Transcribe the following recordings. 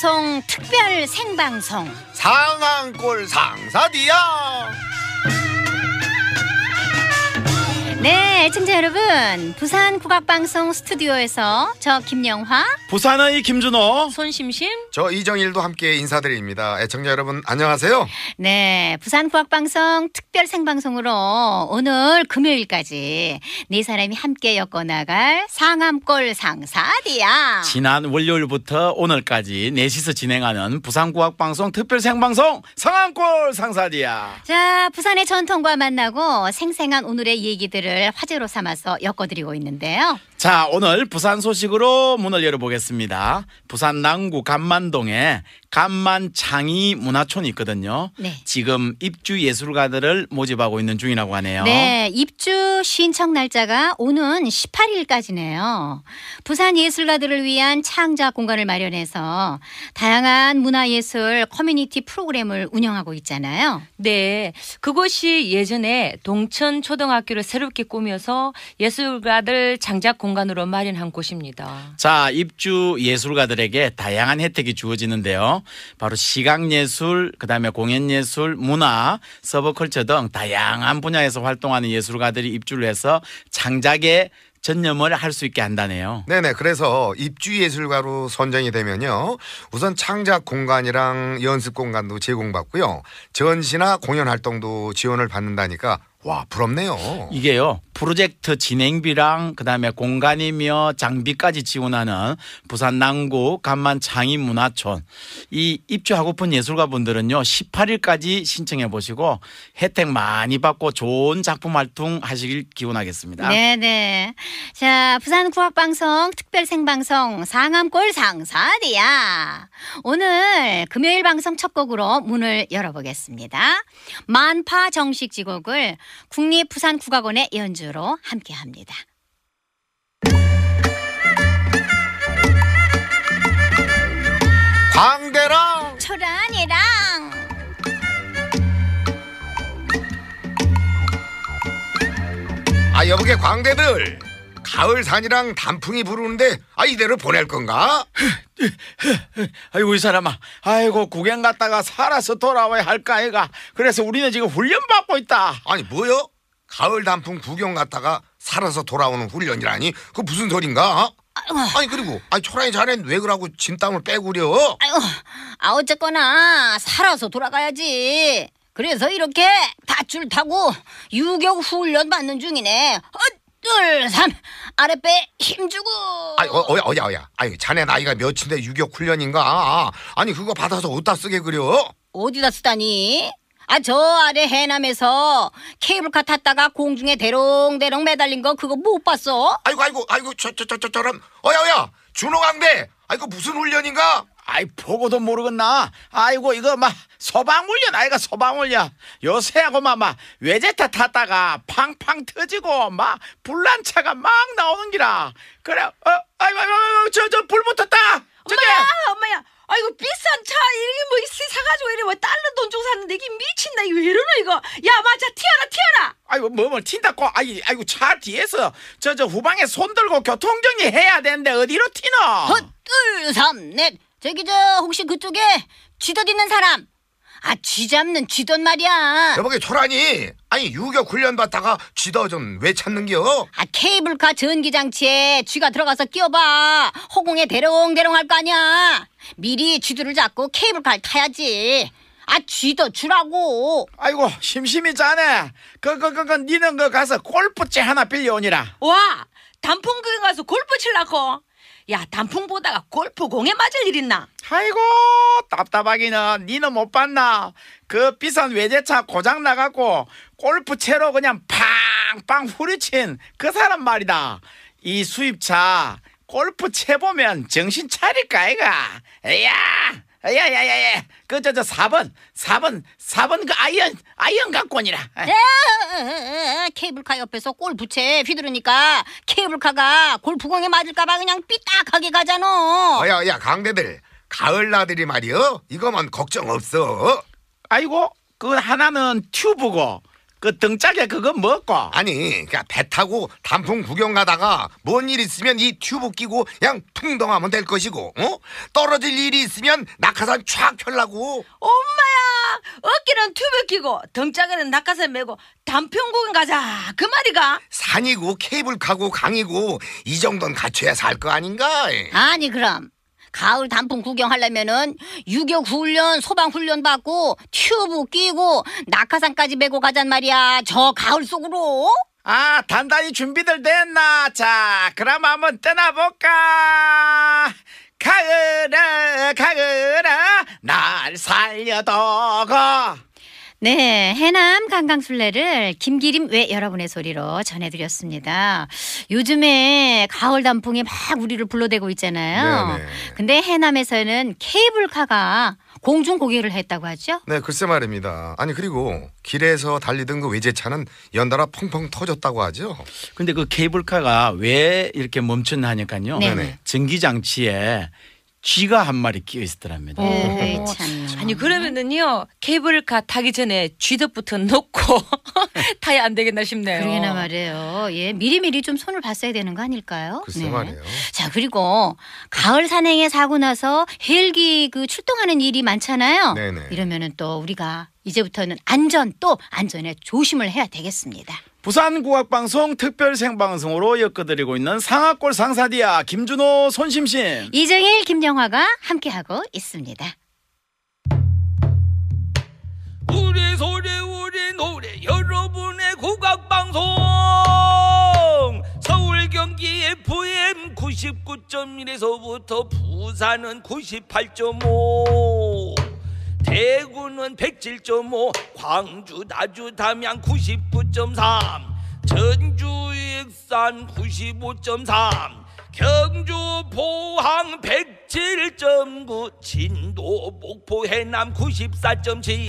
방송 특별 생방송 상황골 상사디야 네, 애청자 여러분, 부산 국악방송 스튜디오에서 저 김영화, 부산의 김준호, 손심심, 저 이정일도 함께 인사드립니다. 애청자 여러분, 안녕하세요. 네, 부산 국악방송 특별 생방송으로 오늘 금요일까지 네 사람이 함께 엮어나갈 상암골 상사디야. 지난 월요일부터 오늘까지 넷이서 진행하는 부산 국악방송 특별 생방송 상암골 상사디야. 자, 부산의 전통과 만나고 생생한 오늘의 얘기들을 이야기를 화제로 삼아서 엮어드리고 있는데요. 자, 오늘 부산 소식으로 문을 열어보겠습니다. 부산 남구 감만동에 감만창이 문화촌이 있거든요. 네. 지금 입주 예술가들을 모집하고 있는 중이라고 하네요. 네, 입주 신청 날짜가 오는 18일까지네요. 부산 예술가들을 위한 창작 공간을 마련해서 다양한 문화예술 커뮤니티 프로그램을 운영하고 있잖아요. 네, 그곳이 예전에 동천초등학교를 새롭게 꾸며서 예술가들 창작 공간 공간으로 마련한 곳입니다. 자, 입주 예술가들에게 다양한 혜택이 주어지는데요. 바로 시각 예술, 그다음에 공연 예술, 문화, 서브컬처 등 다양한 분야에서 활동하는 예술가들이 입주를 해서 창작에 전념을 할 수 있게 한다네요. 네네. 그래서 입주 예술가로 선정이 되면요. 우선 창작 공간이랑 연습 공간도 제공받고요. 전시나 공연 활동도 지원을 받는다니까 와 부럽네요. 이게요 프로젝트 진행비랑 그다음에 공간이며 장비까지 지원하는 부산 남구 간만 장인문화촌 이 입주하고픈 예술가분들은요 18일까지 신청해 보시고 혜택 많이 받고 좋은 작품 활동하시길 기원하겠습니다. 네네. 네. 자 부산 국악방송 특별 생방송 상암골 상사리야 오늘 금요일 방송 첫 곡으로 문을 열어보겠습니다. 만파 정식 지곡을 국립부산국악원의 연주로 함께합니다. 광대랑 초란이랑 아 여보게 광대들 가을 산이랑 단풍이 부르는데 아 이대로 보낼 건가? 아이고 이 사람아 아이고 구경 갔다가 살아서 돌아와야 할까 아이가 그래서 우리는 지금 훈련받고 있다 아니 뭐요? 가을 단풍 구경 갔다가 살아서 돌아오는 훈련이라니 그 무슨 소린가? 어? 아니 그리고 아니 초라이 자넨 왜 그러고 진땀을 빼구려? 아이고 아 어쨌거나 살아서 돌아가야지 그래서 이렇게 밧줄 타고 유격 훈련 받는 중이네 어, 둘, 삼. 아랫배 힘주고. 아이, 어, 야 어야, 어야. 아이, 자네 나이가 몇인데 유격 훈련인가? 아, 아. 아니, 그거 받아서 어디다 쓰게 그려? 어디다 쓰다니? 아, 저 아래 해남에서 케이블카 탔다가 공중에 대롱대롱 매달린 거 그거 못 봤어? 아이고, 아이고, 아이고, 저, 저, 저, 저, 저런. 어야, 어야. 준호강대. 아이고, 무슨 훈련인가? 아이 보고도 모르겠나 아이고 이거 막소방울려 나이가 소방울려 요새하고만 막 외제타 탔다가 팡팡 터지고 막 불난차가 막 나오는 기라 그래 어 아이고 아이고 저 저 불 붙었다 저게 엄마야 엄마야 아이고 비싼 차 이게 뭐 사가지고 이래 뭐달른돈 주고 샀는데 이게 미친다 이거 왜 이러노 이거 야 맞아 튀어라 튀어라 아이고 뭐 뭐 튄다고 아이 아이고 차 뒤에서 저 저 후방에 손 들고 교통정리 해야 되는데 어디로 튀노 헛둘 삼넷 저기 저 혹시 그쪽에 쥐덫 있는 사람? 아, 쥐 잡는 쥐덫 말이야. 여보게 초라니. 아니 유격 훈련 받다가 쥐더 좀왜 찾는겨? 아, 케이블카 전기장치에 쥐가 들어가서 끼워봐. 허공에 대롱대롱 할 거 아니야. 미리 쥐들을 잡고 케이블카를 타야지. 아, 쥐더 주라고. 아이고 심심이 자네 그그그그 그, 그, 그, 니는 그 가서 골프채 하나 빌려오니라. 와, 단풍 구경 가서 골프 칠라고. 야 단풍 보다가 골프 공에 맞을 일 있나? 아이고 답답하기는 니는 못 봤나? 그 비싼 외제차 고장 나갖고 골프 채로 그냥 팡팡 후리친 그 사람 말이다. 이 수입차 골프 채 보면 정신 차릴까 이가. 야 아, 야야야야 그저저 4번 4번 4번 그 아이언 아이언 갖고 오니라 아. 네, 케이블카 옆에서 골프채 휘두르니까 케이블카가 골프공에 맞을까봐 그냥 삐딱하게 가잖아 야야 아, 강대들 가을 나들이 말이여 이거만 걱정 없어 아이고 그 하나는 튜브고 그 등짝에 그거 먹고 아니 그냥 그러니까 배 타고 단풍 구경 가다가 뭔 일 있으면 이 튜브 끼고 그냥 퉁덩하면될 것이고 어? 떨어질 일이 있으면 낙하산 촥 펴려고 엄마야 어깨는 튜브 끼고 등짝에는 낙하산 메고 단평구경 가자 그 말이가 산이고 케이블카고 강이고 이 정도는 갖춰야 살 거 아닌가 아니 그럼 가을 단풍 구경하려면은 유격 훈련, 소방 훈련 받고 튜브 끼고 낙하산까지 메고 가잔 말이야. 저 가을 속으로. 아, 단단히 준비들 됐나? 자, 그럼 한번 떠나볼까? 가을아, 가을아, 날살려둬 네, 해남 강강술래를 김기림 외 여러분의 소리로 전해드렸습니다. 요즘에 가을 단풍이 막 우리를 불러대고 있잖아요. 네네. 네. 근데 해남에서는 케이블카가 공중 고개를 했다고 하죠? 네, 글쎄 말입니다. 아니 그리고 길에서 달리던 그 외제차는 연달아 펑펑 터졌다고 하죠. 근데 그 케이블카가 왜 이렇게 멈췄나 하니까요. 네네. 네, 전기 장치에 쥐가 한 마리 끼어 있었더랍니다. 네, 어, 아니 그러면은요 케이블카 타기 전에 쥐덫부터 놓고 타야 안 되겠나 싶네요. 그러게나 말이에요. 예, 미리미리 좀 손을 봤어야 되는 거 아닐까요? 글쎄 네. 말이에요. 자 그리고 가을 산행에 사고 나서 헬기 그 출동하는 일이 많잖아요. 네네. 이러면은 또 우리가 이제부터는 안전 또 안전에 조심을 해야 되겠습니다. 부산국악방송 특별 생방송으로 엮어드리고 있는 상악골 상사디아 김준호 손심심 이정일 김영화가 함께하고 있습니다. 우리 소리 우리 노래 여러분의 국악방송 서울 경기 FM 99.1에서부터 부산은 98.5 대구는 107.5 광주 나주 담양 99.3 전주 익산 95.3 경주 포항 107.9 진도 목포 해남 94.7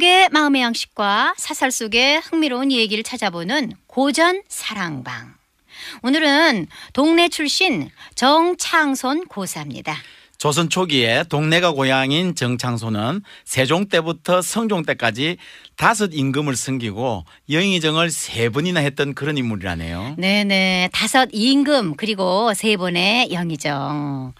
속의 마음의 양식과 사설 속의 흥미로운 얘기를 찾아보는 고전 사랑방. 오늘은 동네 출신 정창손 고사입니다. 조선 초기에 동네가 고향인 정창소는 세종 때부터 성종 때까지 다섯 임금을 섬기고 영의정을 세 번이나 했던 그런 인물이라네요. 네네. 다섯 임금 그리고 세 번의 영의정.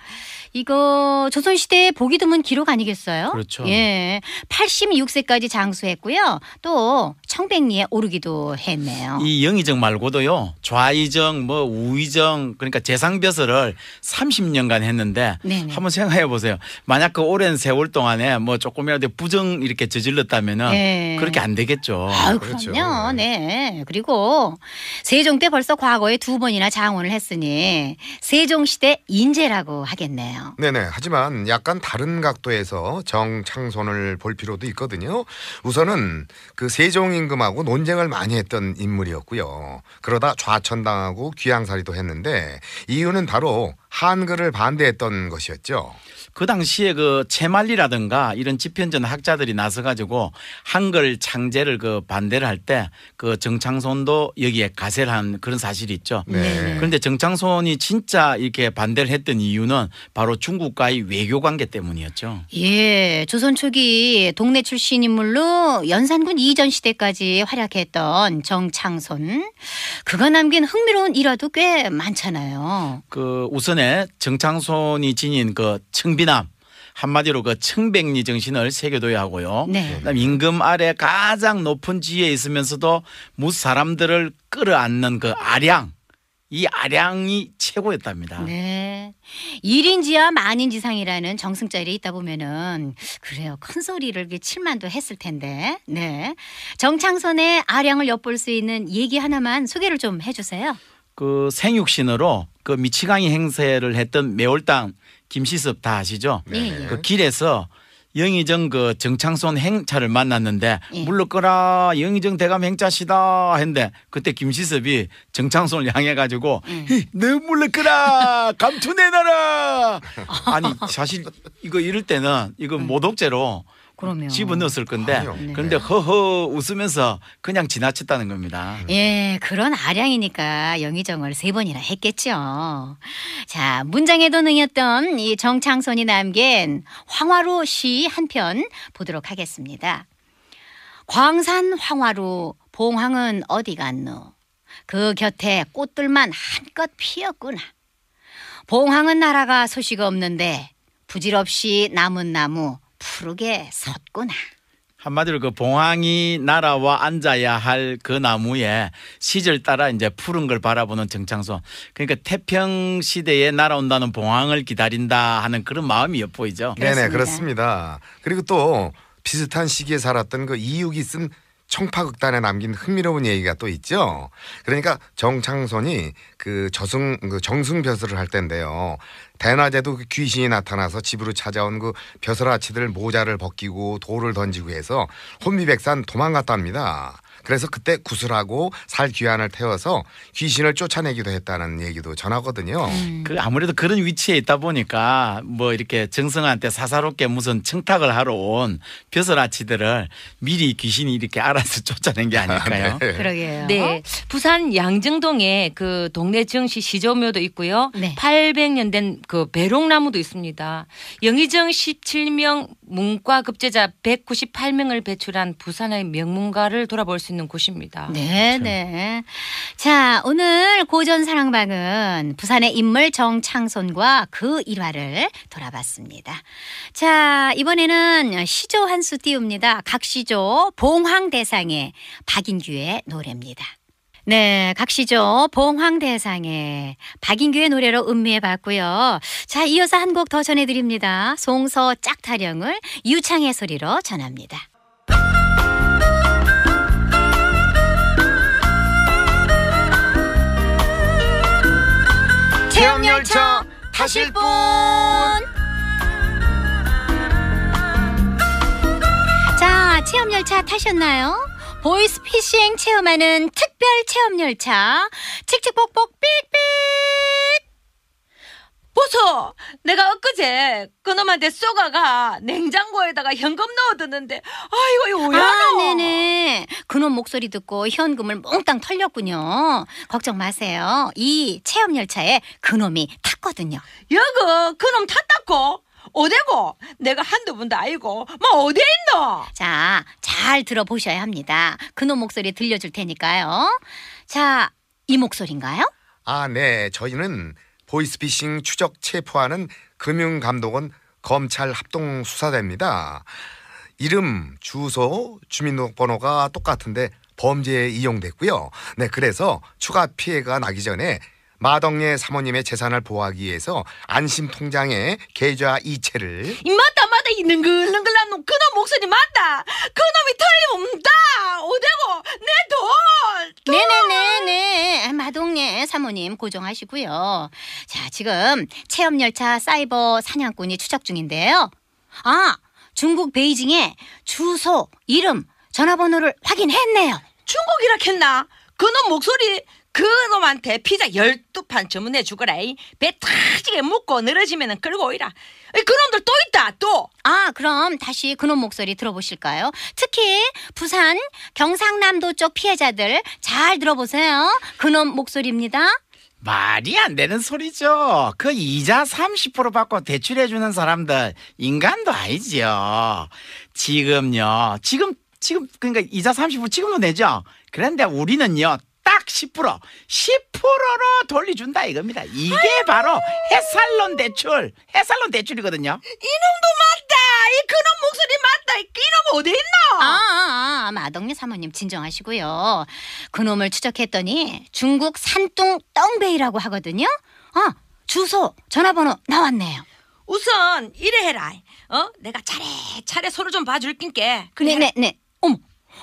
이거 조선시대의 보기 드문 기록 아니겠어요? 그렇죠. 예. 86세까지 장수했고요. 또 청백리에 오르기도 했네요. 이 영의정 말고도요. 좌의정 뭐 우의정 그러니까 재상벼슬을 30년간 했는데 네네. 한번 생각해 보세요. 만약 그 오랜 세월 동안에 뭐 조금이라도 부정 이렇게 저질렀다면은 네. 그렇게 안 되겠죠. 아 그렇죠. 그럼요. 예. 네. 그리고 세종 때 벌써 과거에 두 번이나 장원을 했으니 세종 시대 인재라고 하겠네요. 같아요. 네네. 하지만 약간 다른 각도에서 정창손을 볼 필요도 있거든요. 우선은 그 세종 임금하고 논쟁을 많이 했던 인물이었고요. 그러다 좌천당하고 귀양살이도 했는데 이유는 바로 한글을 반대했던 것이었죠. 그 당시에 그 채말리라든가 이런 집현전 학자들이 나서가지고 한글 창제를 그 반대를 할 때 그 정창손도 여기에 가세를 한 그런 사실이 있죠. 네. 네. 그런데 정창손이 진짜 이렇게 반대를 했던 이유는 바로 중국과의 외교 관계 때문이었죠. 예, 조선 초기 동네 출신 인물로 연산군 이전 시대까지 활약했던 정창손 그가 남긴 흥미로운 일화도 꽤 많잖아요. 그 우선 이번에 정창손이 지닌 그 청비남 한마디로 그 청백리 정신을 새겨둬야 하고요. 네. 그다음 임금 아래 가장 높은 지위에 있으면서도 무 사람들을 끌어안는 그 아량. 이 아량이 최고였답니다. 네. 1인지와 만인지상이라는 정승자 일에 있다 보면은 그래요. 큰 소리를 칠만도 했을 텐데. 네. 정창선의 아량을 엿볼 수 있는 얘기 하나만 소개를 좀 해주세요. 그 생육신으로 그 미치광이 행세를 했던 매월당 김시섭 다 아시죠? 네. 네. 그 길에서 영의정 그 정창손 행차를 만났는데 예. 물러거라 영의정 대감 행차시다 했는데 그때 김시섭이 정창손을 향해 가지고 예. 너 물러거라 감춘해놔라 아니 사실 이거 이럴 때는 이거 음. 모독죄로 그러면 집어 넣었을 건데 아니요. 네. 그런데 허허 웃으면서 그냥 지나쳤다는 겁니다. 예, 그런 아량이니까 영의정을 세 번이나 했겠죠. 자, 문장에도 능했던 이 정창선이 남긴 황화루 시 한 편 보도록 하겠습니다. 광산 황화루 봉황은 어디 갔노? 그 곁에 꽃들만 한껏 피었구나. 봉황은 나라가 소식 없는데 부질없이 남은 나무 푸르게 섰구나. 한마디로 그 봉황이 날아와 앉아야 할 그 나무에 시절 따라 이제 푸른 걸 바라보는 정창선. 그러니까 태평 시대에 날아온다는 봉황을 기다린다 하는 그런 마음이 엿보이죠. 네네 그렇습니다. 그리고 또 비슷한 시기에 살았던 그 이육이 쓴 청파극단에 남긴 흥미로운 얘기가 또 있죠. 그러니까 정창선이 그 저승 그 정승 변수을할 때인데요. 대낮에도 그 귀신이 나타나서 집으로 찾아온 그 벼슬아치들 모자를 벗기고 돌을 던지고 해서 혼비백산 도망갔답니다. 그래서 그때 구슬하고 살 귀환을 태워서 귀신을 쫓아내기도 했다는 얘기도 전하거든요. 음. 그 아무래도 그런 위치에 있다 보니까 뭐 이렇게 정성한테 사사롭게 무슨 청탁을 하러 온 벼슬아치들을 미리 귀신이 이렇게 알아서 쫓아낸 게 아닐까요? 아, 네. 그러게요. 네. 어? 부산 양정동에 그 동네 정시 시조묘도 있고요. 네. 800년 된 그 배롱나무도 있습니다. 영의정 17명 문과 급제자 198명을 배출한 부산의 명문가를 돌아볼 수 있는 있는 곳입니다. 네, 그렇죠. 네. 자, 오늘 고전 사랑방은 부산의 인물 정창선과 그 일화를 돌아봤습니다. 자, 이번에는 시조 한수 띄웁니다. 각 시조 봉황 대상의 박인규의 노래입니다. 네, 각시죠. 봉황대상의 박인규의 노래로 음미해봤고요. 자, 이어서 한 곡 더 전해드립니다. 송서 짝타령을 유창의 소리로 전합니다. 하실분 자, 체험 열차 타셨나요? 보이스 피싱 체험하는 특별 체험 열차 칙칙폭폭 삑삑 보소! 내가 엊그제 그놈한테 쏘가가 냉장고에다가 현금 넣어뒀는데 아이고 이거 안 아, 네네. 그놈 목소리 듣고 현금을 몽땅 털렸군요. 걱정 마세요. 이 체험 열차에 그놈이 탔거든요. 여그 그놈 탔다고? 어디고? 내가 한두 분도 아니고 뭐 어디에 있노? 자, 잘 들어보셔야 합니다. 그놈 목소리 들려줄 테니까요. 자, 이 목소리인가요? 아, 네. 저희는 보이스피싱 추적 체포하는 금융감독원 검찰 합동 수사대입니다. 이름, 주소, 주민등록번호가 똑같은데 범죄에 이용됐고요. 네, 그래서 추가 피해가 나기 전에 마덕네 사모님의 재산을 보호하기 위해서 안심 통장에 계좌 이체를 맞다 맞다 있는 글능글한놈 그놈 목소리 맞다 그놈이 틀림없다 오대고 내 돈 네네네네 마동네 사모님 고정하시고요. 자 지금 체험 열차 사이버 사냥꾼이 추적 중인데요. 아 중국 베이징에 주소 이름 전화번호를 확인했네요. 중국이라 했나 그놈 목소리 그놈한테 피자 12판 주문해 주거라. 배 타지게 묶고 늘어지면 끌고 오이라. 그놈들 또 있다, 또! 아, 그럼 다시 그놈 목소리 들어보실까요? 특히 부산, 경상남도 쪽 피해자들 잘 들어보세요. 그놈 목소리입니다. 말이 안 되는 소리죠. 그 이자 30% 받고 대출해주는 사람들 인간도 아니지요. 지금요. 지금, 지금, 그러니까 이자 30% 지금도 내죠. 그런데 우리는요. 딱 10%, 10%로 돌려준다 이겁니다. 이게 아이고. 바로 햇살론 대출, 햇살론 대출이거든요. 이놈도 맞다. 이 그놈 목소리 맞다. 이놈 어디 있나 아, 아, 아, 마동리 사모님 진정하시고요. 그놈을 추적했더니 중국 산둥 떵베이라고 하거든요. 아, 주소, 전화번호 나왔네요. 우선 이래 해라. 어? 내가 차례차례 서로 좀 봐줄 낀게. 네, 네네. 어머,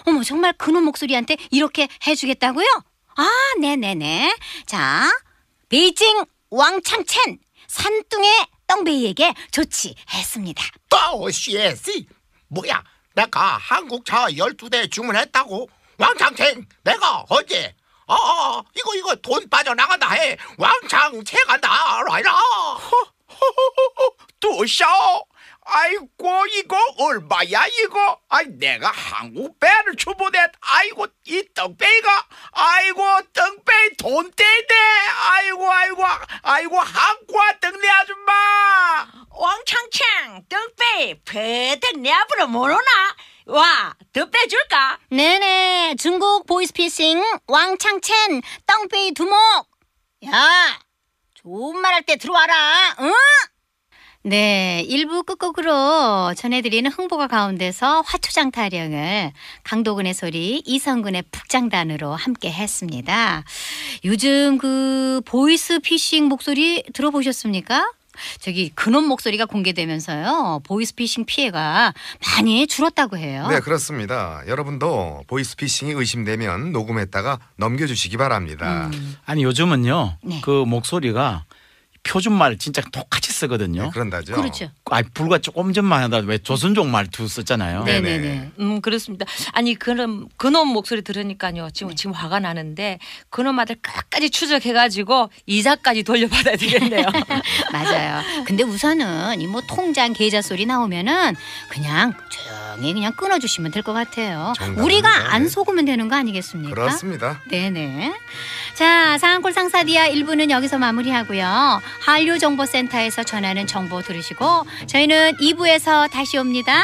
어머 정말 그놈 목소리한테 이렇게 해주겠다고요? 아, 네네네. 자, 베이징 왕창첸 산둥의 떡베이에게 조치했습니다. 또시에시 뭐야? 내가 한국차 12대 주문했다고? 왕창첸 내가 어제 어, 어, 어 이거 이거 돈 빠져나간다 해 왕창 채간다 라이라 또샤 아이고 이거 얼마야 이거 아이 내가 한국 배를 주문했 아이고 이 떡배가 아이고 떡배 돈 떼네 아이고 아이고 아이고 한국와 떡네 아줌마 왕창창 떡배 배떡 내 앞으로 모르나 와 떡배 줄까 네네 중국 보이스피싱 왕창첸 떡배 두목 야 좋은 말 할 때 들어와라 응 네, 일부 끝곡으로 전해드리는 흥보가 가운데서 화초장 타령을 강도근의 소리, 이성근의 북장단으로 함께 했습니다. 요즘 그 보이스 피싱 목소리 들어보셨습니까? 저기 근원 목소리가 공개되면서요 보이스피싱 피해가 많이 줄었다고 해요. 네 그렇습니다. 여러분도 보이스피싱이 의심되면 녹음했다가 넘겨주시기 바랍니다. 음. 아니 요즘은요 네. 그 목소리가 표준말 진짜 똑같이 쓰거든요. 네, 그런다죠. 그렇죠. 아 불과 조금 전만 하더라도 왜 조선족 말투 썼잖아요. 네네네. 네, 네, 네. 음 그렇습니다. 아니 그놈 그놈 목소리 들으니까요. 지금 네. 지금 화가 나는데 그놈 아들 끝까지 추적해가지고 이자까지 돌려받아야 되겠네요. 맞아요. 근데 우선은 이 뭐 통장 계좌 소리 나오면은 그냥 쭉. 적당히 그냥 끊어주시면 될 것 같아요. 정답입니다. 우리가 네. 안 속으면 되는 거 아니겠습니까? 그렇습니다. 네네. 자, 상한골 상사디아 1부는 여기서 마무리하고요. 한류정보센터에서 전하는 정보 들으시고 저희는 2부에서 다시 옵니다.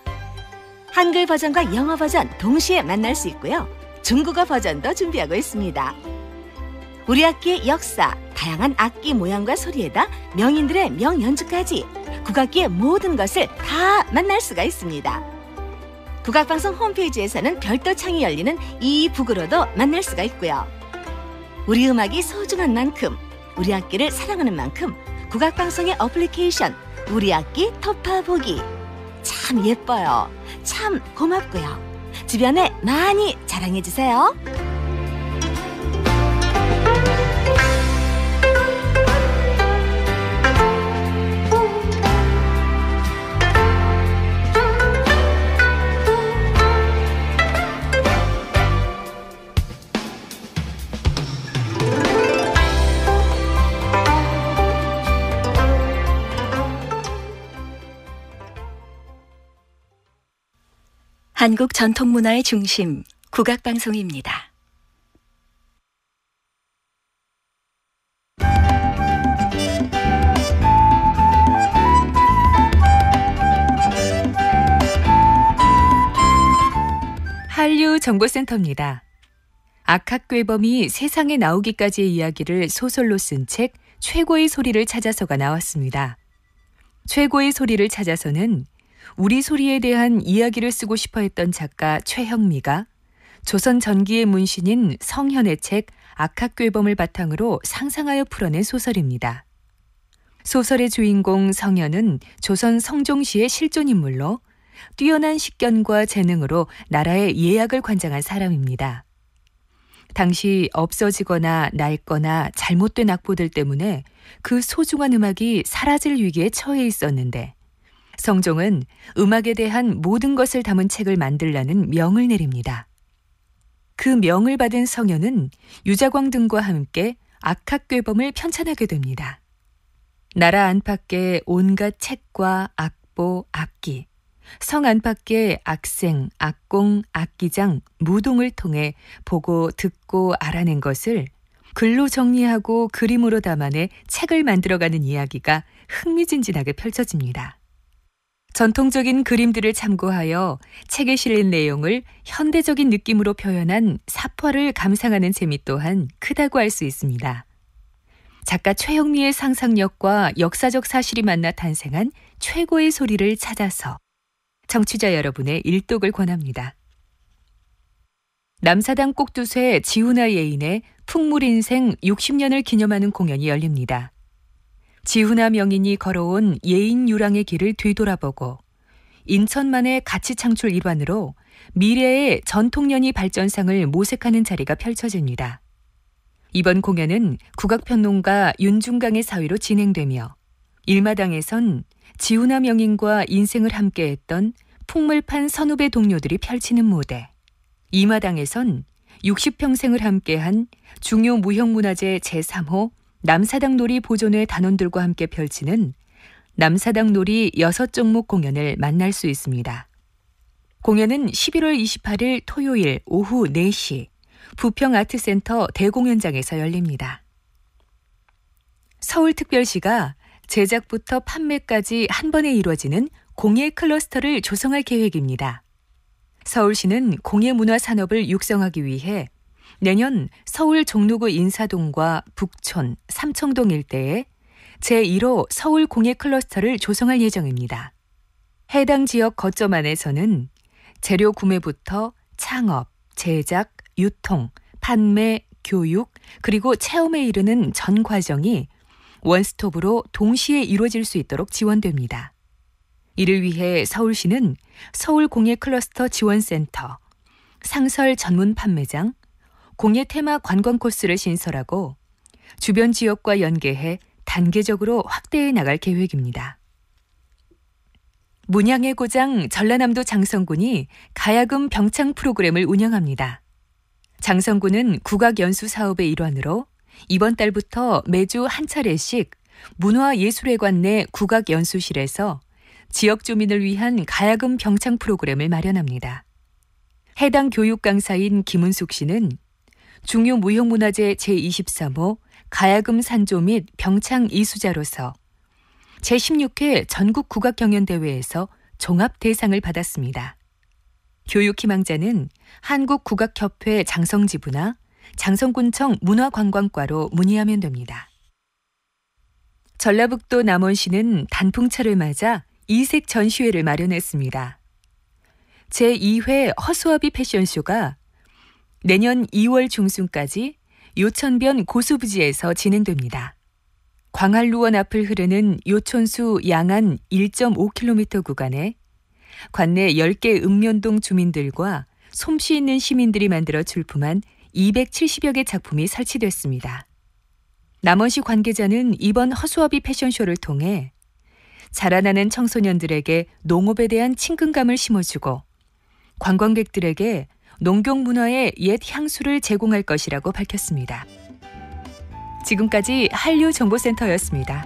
한글 버전과 영어 버전 동시에 만날 수 있고요. 중국어 버전도 준비하고 있습니다. 우리 악기의 역사, 다양한 악기 모양과 소리에다 명인들의 명연주까지 국악기의 모든 것을 다 만날 수가 있습니다. 국악방송 홈페이지에서는 별도 창이 열리는 이 북으로도 만날 수가 있고요. 우리 음악이 소중한 만큼, 우리 악기를 사랑하는 만큼 국악방송의 어플리케이션 우리 악기 토파보기 참 예뻐요. 참 고맙고요. 주변에 많이 자랑해주세요. 한국 전통문화의 중심, 국악방송입니다. 한류정보센터입니다. 악학괴범이 세상에 나오기까지의 이야기를 소설로 쓴 책 최고의 소리를 찾아서가 나왔습니다. 최고의 소리를 찾아서는 우리 소리에 대한 이야기를 쓰고 싶어 했던 작가 최형미가 조선 전기의 문신인 성현의 책 악학괴범을 바탕으로 상상하여 풀어낸 소설입니다. 소설의 주인공 성현은 조선 성종시의 실존 인물로 뛰어난 식견과 재능으로 나라의 예약을 관장한 사람입니다. 당시 없어지거나 낡거나 잘못된 악보들 때문에 그 소중한 음악이 사라질 위기에 처해 있었는데 성종은 음악에 대한 모든 것을 담은 책을 만들라는 명을 내립니다. 그 명을 받은 성현은 유자광 등과 함께 악학괴범을 편찬하게 됩니다. 나라 안팎의 온갖 책과 악보, 악기, 성 안팎의 악생, 악공, 악기장, 무동을 통해 보고 듣고 알아낸 것을 글로 정리하고 그림으로 담아내 책을 만들어가는 이야기가 흥미진진하게 펼쳐집니다. 전통적인 그림들을 참고하여 책에 실린 내용을 현대적인 느낌으로 표현한 사파를 감상하는 재미 또한 크다고 할 수 있습니다. 작가 최영미의 상상력과 역사적 사실이 만나 탄생한 최고의 소리를 찾아서 청취자 여러분의 일독을 권합니다. 남사당 꼭두쇠 지우아 예인의 풍물인생 60년을 기념하는 공연이 열립니다. 지훈아 명인이 걸어온 예인 유랑의 길을 뒤돌아보고 인천만의 가치 창출 일환으로 미래의 전통연이 발전상을 모색하는 자리가 펼쳐집니다. 이번 공연은 국악평론가 윤중강의 사위로 진행되며 일마당에선 지훈아 명인과 인생을 함께했던 풍물판 선후배 동료들이 펼치는 무대, 이마당에선 60평생을 함께한 중요 무형문화재 제3호 남사당놀이 보존회 단원들과 함께 펼치는 남사당놀이 여섯 종목 공연을 만날 수 있습니다. 공연은 11월 28일 토요일 오후 4시 부평 아트센터 대공연장에서 열립니다. 서울특별시가 제작부터 판매까지 한 번에 이루어지는 공예 클러스터를 조성할 계획입니다. 서울시는 공예 문화 산업을 육성하기 위해 내년 서울 종로구 인사동과 북촌, 삼청동 일대에 제1호 서울 공예 클러스터를 조성할 예정입니다. 해당 지역 거점 안에서는 재료 구매부터 창업, 제작, 유통, 판매, 교육, 그리고 체험에 이르는 전 과정이 원스톱으로 동시에 이루어질 수 있도록 지원됩니다. 이를 위해 서울시는 서울공예클러스터 지원센터, 상설 전문 판매장, 공예 테마 관광 코스를 신설하고 주변 지역과 연계해 단계적으로 확대해 나갈 계획입니다. 문양의 고장 전라남도 장성군이 가야금 병창 프로그램을 운영합니다. 장성군은 국악 연수 사업의 일환으로 이번 달부터 매주 한 차례씩 문화예술회관 내 국악 연수실에서 지역 주민을 위한 가야금 병창 프로그램을 마련합니다. 해당 교육 강사인 김은숙 씨는 중요 무형문화재 제23호 가야금 산조 및 병창 이수자로서 제16회 전국 국악경연대회에서 종합 대상을 받았습니다. 교육 희망자는 한국국악협회 장성지부나 장성군청 문화관광과로 문의하면 됩니다. 전라북도 남원시는 단풍차를 맞아 이색 전시회를 마련했습니다. 제2회 허수아비 패션쇼가 내년 2월 중순까지 요천변 고수부지에서 진행됩니다. 광활루원 앞을 흐르는 요천수 양안 1.5km 구간에 관내 10개 읍면동 주민들과 솜씨 있는 시민들이 만들어 출품한 270여 개 작품이 설치됐습니다. 남원시 관계자는 이번 허수아비 패션쇼를 통해 자라나는 청소년들에게 농업에 대한 친근감을 심어주고 관광객들에게 농경 문화의 옛 향수를 제공할 것이라고 밝혔습니다. 지금까지 한류정보센터였습니다.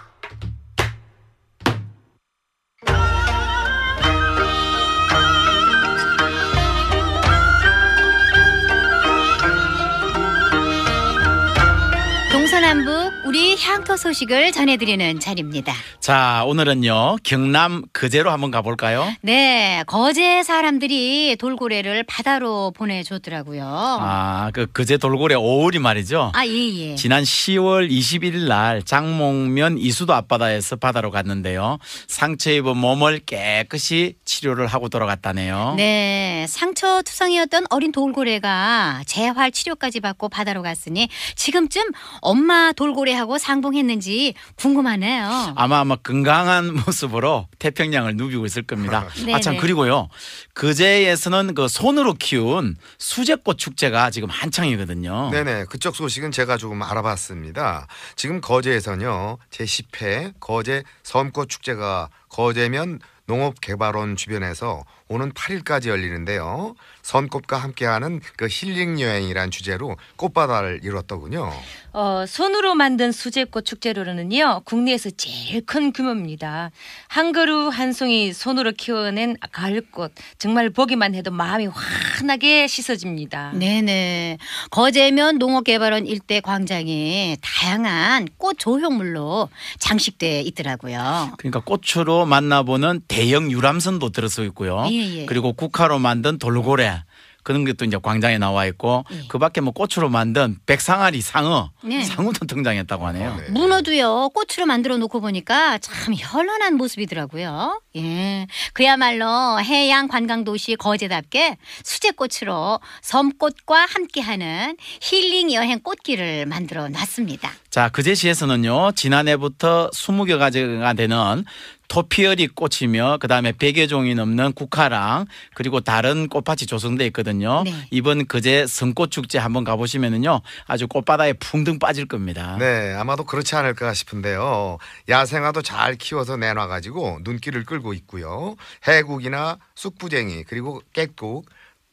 우리 향토 소식을 전해드리는 자리입니다. 자, 오늘은요, 경남 거제로 한번 가볼까요? 네, 거제 사람들이 돌고래를 바다로 보내줬더라고요. 아, 그 거제 돌고래 5월이 말이죠. 아, 예, 예. 지난 10월 21일 날 장목면 이수도 앞바다에서 바다로 갔는데요. 상처 입은 몸을 깨끗이 치료를 하고 돌아갔다네요. 네, 상처 투성이었던 어린 돌고래가 재활 치료까지 받고 바다로 갔으니 지금쯤 엄마 돌고래 하고 상봉했는지 궁금하네요. 아마 아마 건강한 모습으로 태평양을 누비고 있을 겁니다. 네, 아참 네. 그리고요 그제에서는 그 손으로 키운 수제꽃 축제가 지금 한창이거든요. 네네 그쪽 소식은 제가 조금 알아봤습니다. 지금 거제에서는요 제 10회 거제 섬꽃 축제가 거제면 농업개발원 주변에서 오는 8일까지 열리는데요. 선꽃과 함께하는 그 힐링 여행이란 주제로 꽃바다를 이뤘더군요. 어, 손으로 만든 수제꽃 축제로는요. 국내에서 제일 큰 규모입니다. 한 그루 한 송이 손으로 키워낸 가을꽃 정말 보기만 해도 마음이 환하게 씻어집니다. 네네. 거제면 농업개발원 일대 광장이 다양한 꽃 조형물로 장식돼 있더라고요. 그러니까 꽃으로 만나보는 대형 유람선도 들어서 있고요. 예. 예, 예. 그리고 국화로 만든 돌고래 그런 것도 이제 광장에 나와 있고 예. 그 밖에 뭐 꽃으로 만든 백상아리 상어 예. 상어도 등장했다고 하네요. 아, 네. 문어도요 꽃으로 만들어 놓고 보니까 참 현란한 모습이더라고요. 예, 그야말로 해양 관광 도시 거제답게 수제꽃으로 섬꽃과 함께하는 힐링 여행 꽃길을 만들어 놨습니다. 자, 그제시에서는요, 지난해부터 20개 가지가 되는 토피어리 꽃이며 그다음에 100여 종이 넘는 국화랑 그리고 다른 꽃밭이 조성되어 있거든요. 네. 이번 그제 성꽃 축제 한번 가 보시면은요. 아주 꽃바다에 풍등 빠질 겁니다. 네, 아마도 그렇지 않을까 싶은데요. 야생화도 잘 키워서 내놔 가지고 눈길을 끌고 있고요. 해국이나 쑥부쟁이 그리고 깨국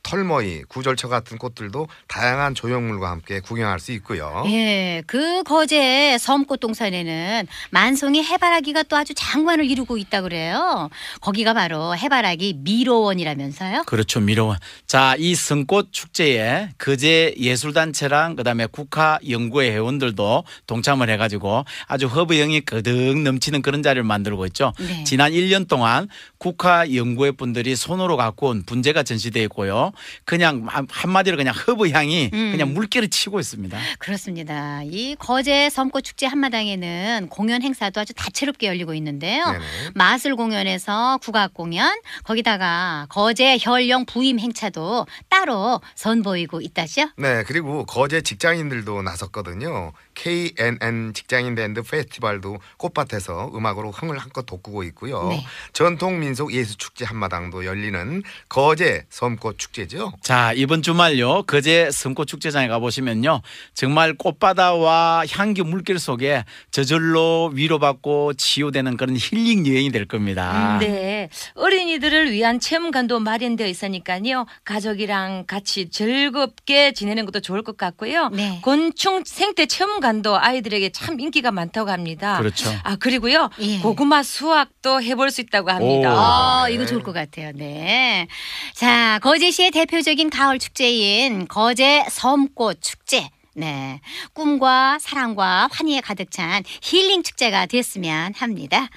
털머이, 구절처 같은 꽃들도 다양한 조형물과 함께 구경할 수 있고요. 예, 그 거제 섬꽃 동산에는 만송이 해바라기가 또 아주 장관을 이루고 있다 그래요. 거기가 바로 해바라기 미로원이라면서요? 그렇죠, 미로원. 자, 이 성꽃 축제에 그제 예술단체랑 그다음에 국화 연구회 회원들도 동참을 해가지고 아주 허브 영이 거득 넘치는 그런 자리를 만들고 있죠. 네. 지난 1년 동안 국화 연구회 분들이 손으로 갖고 온 분재가 전시되어 있고요. 그냥 한마디로 그냥 허브 향이 음. 그냥 물결을 치고 있습니다. 그렇습니다. 이 거제 섬꽃 축제 한마당에는 공연 행사도 아주 다채롭게 열리고 있는데요. 네네. 마술 공연에서 국악 공연 거기다가 거제 현령 부임 행차도 따로 선보이고 있다죠 네, 그리고 거제 직장인들도 나섰거든요. KNN 직장인 밴드 페스티벌도 꽃밭에서 음악으로 흥을 한껏 돋구고 있고요. 네. 전통 민속 예술 축제 한마당도 열리는 거제 섬꽃 축제죠. 자 이번 주말요 거제 섬꽃 축제장에 가보시면요 정말 꽃바다와 향기 물길 속에 저절로 위로받고 치유되는 그런 힐링 여행이 될 겁니다. 음, 네 어린이들을 위한 체험관도 마련되어 있으니까요 가족이랑 같이 즐겁게 지내는 것도 좋을 것 같고요. 네. 곤충 생태 체험관 간도 아이들에게 참 인기가 많다고 합니다. 그렇죠. 아 그리고요 예. 고구마 수확도 해볼 수 있다고 합니다. 오. 어, 이거 좋을 것 같아요. 네. 자 거제시의 대표적인 가을 축제인 거제 섬꽃 축제. 네. 꿈과 사랑과 환희에 가득 찬 힐링 축제가 됐으면 합니다.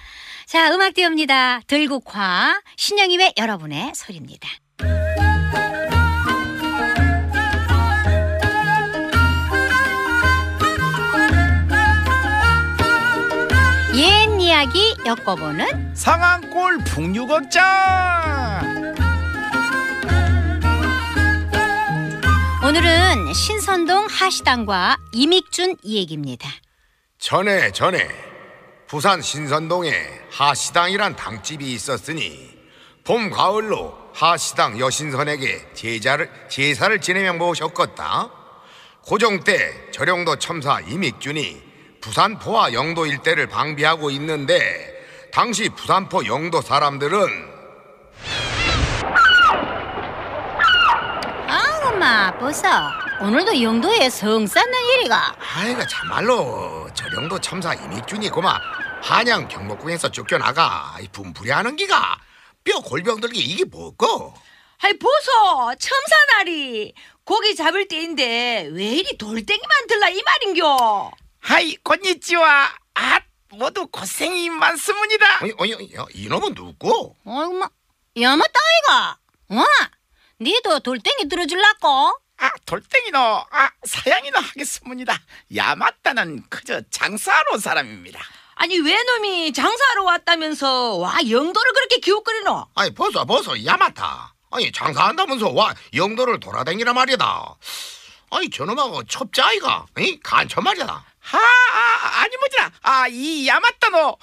자, 음악 띄웁니다. 들국화, 신영임의 여러분의 소리입니다. 이야기 엮어보는 상암골풍류걱장 오늘은 신선동 하시당과 이믹준 이야기입니다. 전에 전에 부산 신선동에 하시당이란 당집이 있었으니 봄 가을로 하시당 여신선에게 제자를 제사를 지내며 모셨겠다. 고종 때 저령도 첨사 이믹준이 부산포와 영도 일대를 방비하고 있는데 당시 부산포 영도 사람들은 아우마 보소 오늘도 영도에 성 쌓는 일이가 아이가 참말로 저 영도 참사 이믹준이 고마 한양 경복궁에서 쫓겨나가 분풀이하는 기가 뼈 골병 들기 이게 뭐고 아이 보소 첨사나리 고기 잡을 때인데 왜 이리 돌덩이만 들라 이 말인겨 하이 건니치와 아 모두 고생이 많습니다. 어이, 어이, 야, 이놈은 누구? 어이마 야마 타이가와 니도 돌덩이 들어줄라고? 아 돌덩이노 아 사양이노 하겠습니다. 야마타는 그저 장사하러 온 사람입니다. 아니 왜놈이 장사하러 왔다면서 와 영도를 그렇게 기웃거리노? 아니 벗어 벗어 야마타. 아니 장사한다면서 와 영도를 돌아다니란 말이다. 아니 저놈하고 첩자이가 간첩 말이다. 아 아, 아, 아, 아 아니뭐지라 아 이야마타노아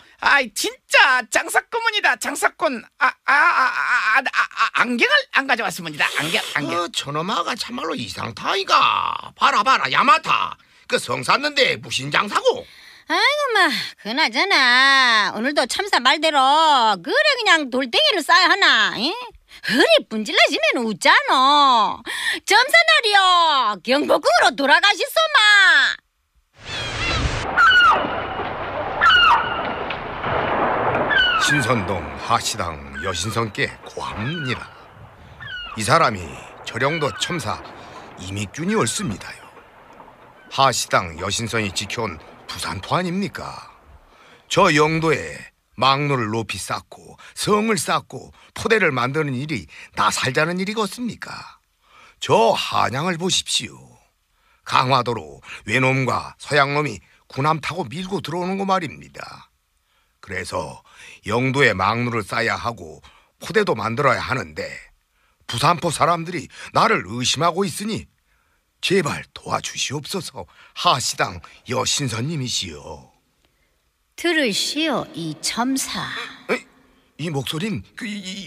진짜 장사꾼입니다 장사꾼 아아아아 아, 아, 아, 안경을 안 가져왔습니다 안경 안경 어, 저놈아가 참말로 이상타이가 봐라 봐라 야마타 그 성샀는데 무신 장사고 아이고 마 그나저나 오늘도 참사 말대로 그래 그냥 돌덩이를 쌓야 하나 에? 허리 분질러지면 웃잖아 점사날이요 경복궁으로 돌아가시소마 신선동 하시당 여신성께 고합니다. 이 사람이 저령도 첨사 이미균이 옳습니다요. 하시당 여신성이 지켜온 부산포 아닙니까? 저 영도에 망루를 높이 쌓고 성을 쌓고 포대를 만드는 일이 나 살자는 일이겠습니까? 저 한양을 보십시오. 강화도로 외놈과 서양놈이 군함 타고 밀고 들어오는 거 말입니다. 그래서 영도에 망루를 쌓아야 하고 포대도 만들어야 하는데 부산포 사람들이 나를 의심하고 있으니 제발 도와주시옵소서 하시당 여신선님이시여 들으시오 이 첨사 이 목소린 그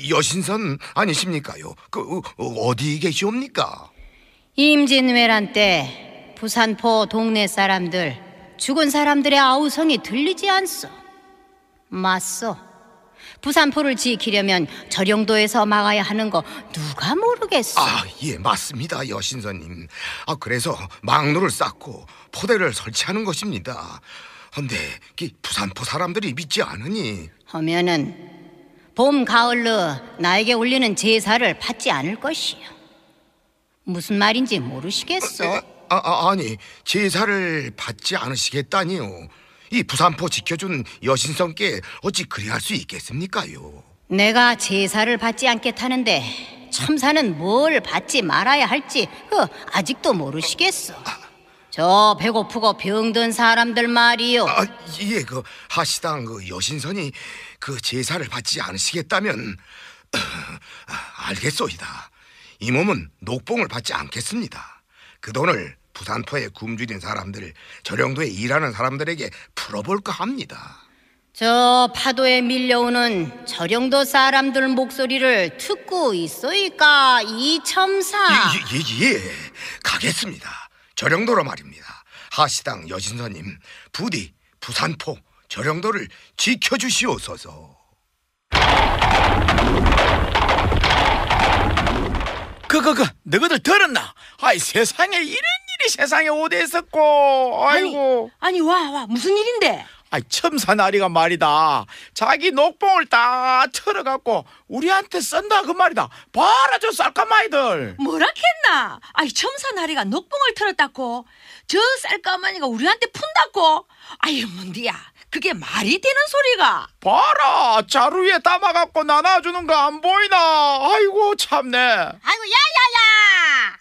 여신선 아니십니까요? 그 어, 디 계시옵니까? 임진왜란 때 부산포 동네 사람들 죽은 사람들의 아우성이 들리지 않소 맞소 부산포를 지키려면 저령도에서 막아야 하는 거 누가 모르겠어. 아, 예, 맞습니다, 여신선님. 아, 그래서 망루를 쌓고 포대를 설치하는 것입니다. 근데 이 부산포 사람들이 믿지 않으니 하면은 봄, 가을로 나에게 올리는 제사를 받지 않을 것이요. 무슨 말인지 모르시겠어 어, 아, 아, 아니, 제사를 받지 않으시겠다니요. 이 부산포 지켜준 여신성께 어찌 그리할 수 있겠습니까요? 내가 제사를 받지 않겠다는데 참사는 뭘 받지 말아야 할지 그 아직도 모르시겠어. 아. 저 배고프고 병든 사람들 말이요. 아, 예, 그 하시당 그 여신선이 그 제사를 받지 않으시겠다면 아, 알겠소이다. 이 몸은 녹봉을 받지 않겠습니다. 그 돈을 부산포에 굶주린 사람들, 을 저령도에 일하는 사람들에게 풀어볼까 합니다. 저 파도에 밀려오는 저령도 사람들 목소리를 듣고 있어이까 이첨사. 예, 예, 예, 예, 가겠습니다. 저령도로 말입니다. 하시당 여신서님, 부디 부산포 저령도를 지켜주시옵소서. 그그그 너희들 들었나? 아이 세상에 이런 이 세상에 어디 있었고 아이고 아니 와, 와, 무슨 일인데? 아이 첨사나리가 말이다 자기 녹봉을 다 털어갖고 우리한테 쓴다 그 말이다 봐라 저 쌀까마이들 뭐라겠나? 아이, 첨사 나리가 녹봉을 털었다고? 저 쌀까마니가 우리한테 푼다고? 아이, 뭔디야. 그게 말이 되는 소리가? 봐라 자루에 담아갖고 나눠주는 거 안 보이나? 아이고 참네. 아이고 야야야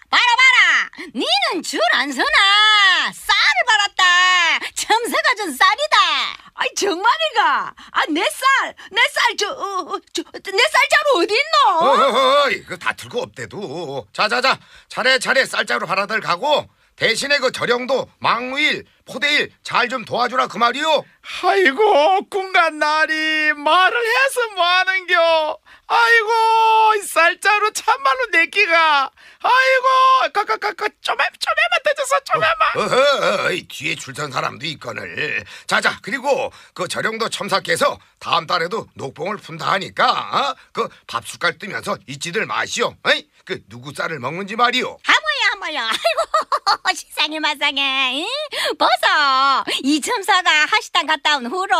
봐라 봐라 니는 줄 안 서나 쌀을 받았다 점사가 준 쌀이다 아이 정말이가 아 내 쌀 내 쌀저저내쌀 어, 어, 자루 어디 있노? 어이 그거 다 들고 없대도. 자자자 차례 차례 쌀자루 하아들 가고 대신에 그 저령도 망무일, 포대일 잘 좀 도와주라 그 말이오. 아이고 군간 날이 말을 해서 뭐하는겨. 아이고 쌀자루 참말로 내끼가. 아이고 까까까까 쪼매 쪼매만 떠져서 쪼매만. 어, 어, 어, 뒤에 출산 사람도 있거늘. 자자 그리고 그 저령도 첨사께서 다음 달에도 녹봉을 푼다 하니까 어? 그 밥숟갈 뜨면서 잊지들 마시오. 어이? 그 누구 쌀을 먹는지 말이오. 아! 참아요. 아이고 시상이 마상해. 벌써 이첨사가 하시당 갔다 온 후로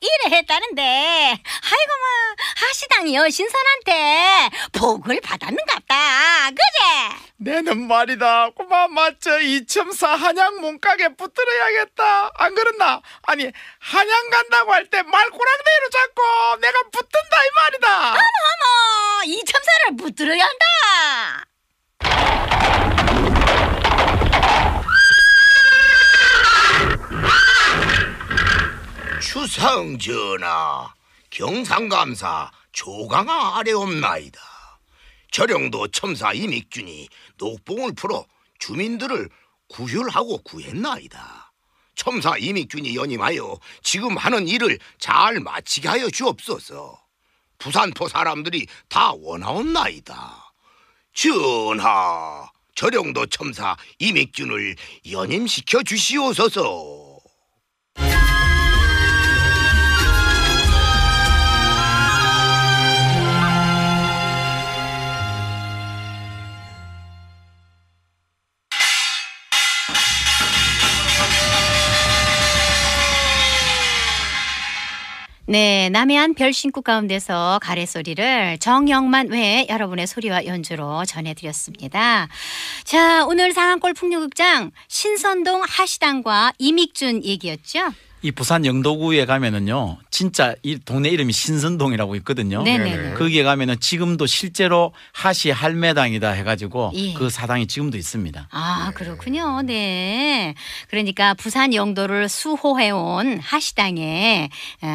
일을 했다는데 아이고 마 뭐, 하시당 여신선한테 복을 받았는갑다. 그래? 내는 말이다. 고마 맞죠? 이첨사 한양 문가게 붙들어야겠다. 안 그렇나? 아니 한양 간다고 할 때 말꼬랑대로 잡고 내가 붙든다 이 말이다. 어머 어머 이첨사를 붙들어야 한다. 추상 전하, 경상감사 조강아 아래옵나이다. 저령도 첨사 이믹준이 녹봉을 풀어 주민들을 구휼하고 구했나이다. 첨사 이믹준이 연임하여 지금 하는 일을 잘 마치게 하여 주옵소서. 부산포 사람들이 다 원하옵나이다. 전하, 저령도 첨사 이맥준을 연임시켜 주시오소서 네, 남해안 별신국 가운데서 가래 소리를 정영만 외에 여러분의 소리와 연주로 전해드렸습니다. 자, 오늘 상암골 풍류극장 신선동 하시당과 이믹준 얘기였죠? 이 부산 영도구에 가면은요, 진짜 이 동네 이름이 신선동이라고 있거든요. 네네네. 네, 네, 네. 거기에 가면은 지금도 실제로 하시 할매당이다 해가지고 예. 그 사당이 지금도 있습니다. 아 그렇군요. 네. 그러니까 부산 영도를 수호해온 하시당의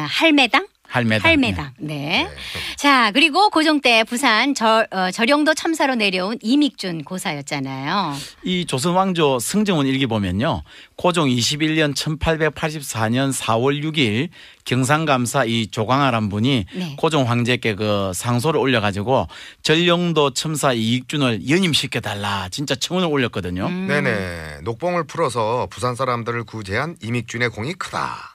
할매당 할매당. 할매당. 네. 네. 네 자, 그리고 고종 때 부산 저, 어, 저령도 참사로 내려온 이믹준 고사였잖아요. 이 조선 왕조 승정원 일기 보면요. 고종 21년 1884년 4월 6일 경상감사 이조광아란 분이 네. 고종 황제께 그 상소를 올려가지고 전령도 첨사 이익준을 연임시켜 달라 진짜 청원을 올렸거든요. 음. 네네 녹봉을 풀어서 부산 사람들을 구제한 이익준의 공이 크다.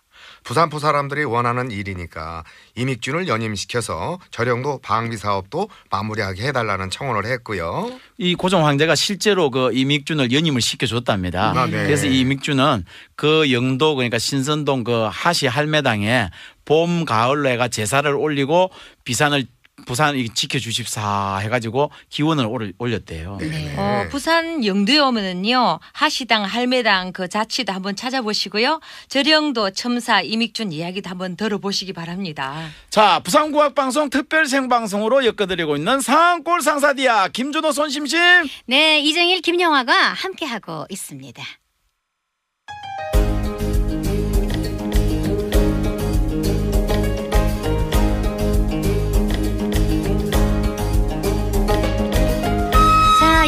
부산포 사람들이 원하는 일이니까 임익준을 연임시켜서 저령도 방비 사업도 마무리하게 해달라는 청원을 했고요. 이 고종 황제가 실제로 그 이믹준을 연임을 시켜줬답니다. 아, 네. 그래서 이믹준은 그 영도 그러니까 신선동 그 하시 할매당에 봄 가을로 해가 제사를 올리고 비산을 부산 지켜주십사 해가지고 기원을 올- 렸대요 네. 네. 네. 어, 부산 영도에 오면은요 하시당 할매당 그 자치도 한번 찾아보시고요 저령도 첨사 이믹준 이야기도 한번 들어보시기 바랍니다. 자, 부산구학방송 특별 생방송으로 엮어드리고 있는 상골 상사디아 김준호 손심심. 네, 이정일 김영화가 함께하고 있습니다.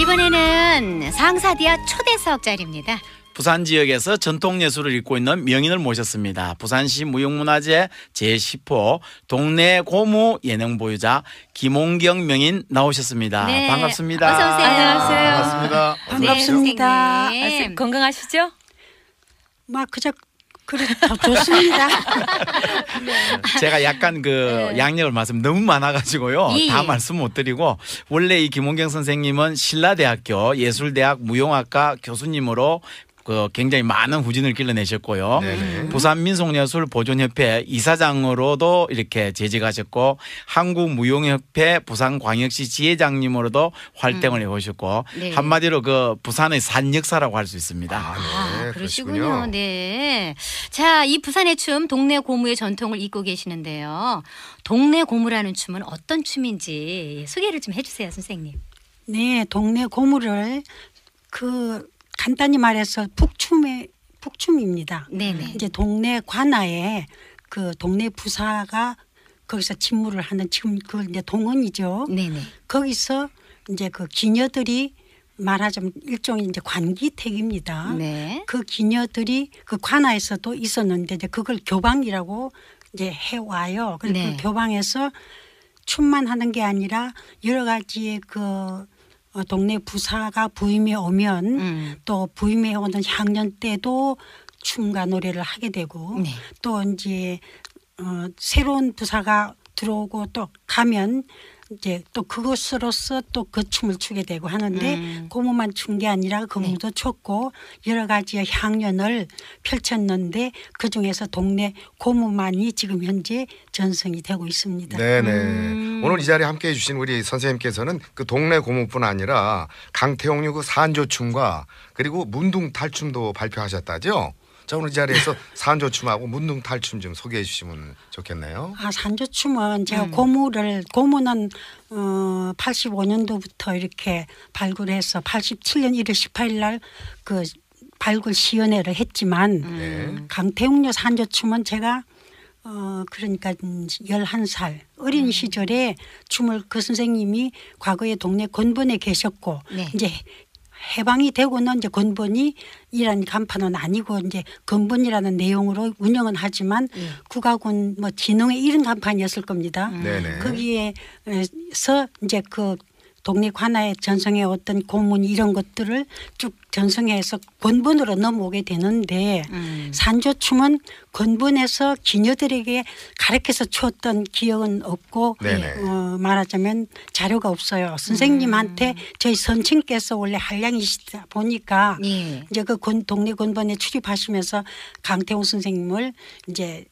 이번에는 상사디아 초대석 자리입니다. 부산 지역에서 전통 예술을 잇고 있는 명인을 모셨습니다. 부산시 무형문화재 제10호 동네 고무 예능 보유자 김홍경 명인 나오셨습니다. 네. 반갑습니다. 어서 오세요. 안녕하세요. 반갑습니다. 반갑습니다. 네, 아, 건강하시죠? 막 그저 그렇죠. 좋습니다. 제가 약간 그 네. 양력을 말씀 너무 많아가지고요. 예, 다 예. 말씀 못 드리고 원래 이 김원경 선생님은 신라대학교 예술대학 무용학과 교수님으로 그 굉장히 많은 후진을 길러내셨고요. 네네. 부산 민속예술 보존협회 이사장으로도 이렇게 재직하셨고 한국무용협회 부산광역시 지회장님으로도 활동을 음. 해오셨고 네. 한마디로 그 부산의 산 역사라고 할 수 있습니다. 아, 네. 아 그러시군요. 그러시군요. 네. 자, 이 부산의 춤 동네 고무의 전통을 잊고 계시는데요. 동네 고무라는 춤은 어떤 춤인지 소개를 좀 해주세요, 선생님. 네, 동네 고무를 그 간단히 말해서 북춤의 북춤입니다. 네네. 이제 동네 관아에 그 동네 부사가 거기서 직무를 하는 지금 그 이제 동원이죠. 네네. 거기서 이제 그 기녀들이 말하자면 일종의 이제 관기택입니다. 네. 그 기녀들이 그 관아에서도 있었는데 이제 그걸 교방이라고 이제 해 와요. 그리고 그 네. 그 교방에서 춤만 하는 게 아니라 여러 가지의 그 어, 동네 부사가 부임해 오면 음. 또 부임해 오는 향년 때도 춤과 노래를 하게 되고 네. 또 이제 어, 새로운 부사가 들어오고 또 가면 이제 또 그것으로서 또그 춤을 추게 되고 하는데 음. 고무만 춘 게 아니라 고무도 네. 췄고 여러 가지의 향연을 펼쳤는데 그 중에서 동네 고무만이 지금 현재 전승이 되고 있습니다. 네네. 음. 오늘 이 자리에 함께해 주신 우리 선생님께서는 그 동네 고무뿐 아니라 강태용류 그 산조춤과 그리고 문둥 탈춤도 발표하셨다죠? 자 오늘 자리에서 산조춤하고 문둥 탈춤 좀 소개해 주시면 좋겠네요. 아 산조춤은 제가 음. 고무를 고무는 어, 85년도부터 이렇게 발굴해서 87년 1월 18일 날그 발굴 시연회를 했지만 음. 네. 강태웅녀 산조춤은 제가 어 그러니까 음, 열한 살 어린 음. 시절에 춤을 그 선생님이 과거에 동네 권번에 계셨고 네. 이제 해방이 되고는 이제 근본이 이란 간판은 아니고 이제 근본이라는 내용으로 운영은 하지만 음. 예. 국악은뭐 진흥의 이런 간판이었을 겁니다. 음. 거기에서 이제 그 독립 하나의 전성에 어떤 고문 이런 것들을 쭉 전성에서 권분으로 넘어오게 되는데 음. 산조춤은 권분에서 기녀들에게 가르켜서 추었던 기억은 없고 어, 말하자면 자료가 없어요. 선생님한테 음. 저희 선친께서 원래 한량이시다 보니까 예. 이제 그 독립 권번에 출입하시면서 강태호 선생님을 이제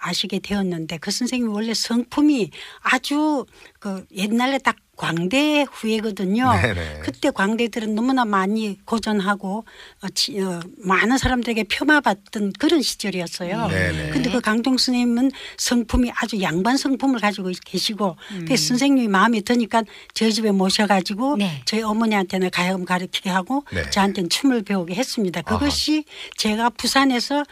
아시게 되었는데 그 선생님이 원래 성품이 아주 그 옛날에 딱 광대 후예거든요. 네네. 네. 그때 광대들은 너무나 많이 고전하고 어, 지, 어, 많은 사람들에게 폄하받던 그런 시절이었어요. 그런데 음, 네, 네. 그 강동 선생님은 성품이 아주 양반 성품을 가지고 계시고 음. 그 선생님이 마음에 드니까 저희 집에 모셔가지고 네. 저희 어머니한테는 가야금 가르치게 하고 네. 저한테는 춤을 배우게 했습니다. 그것이 아하. 제가 부산에서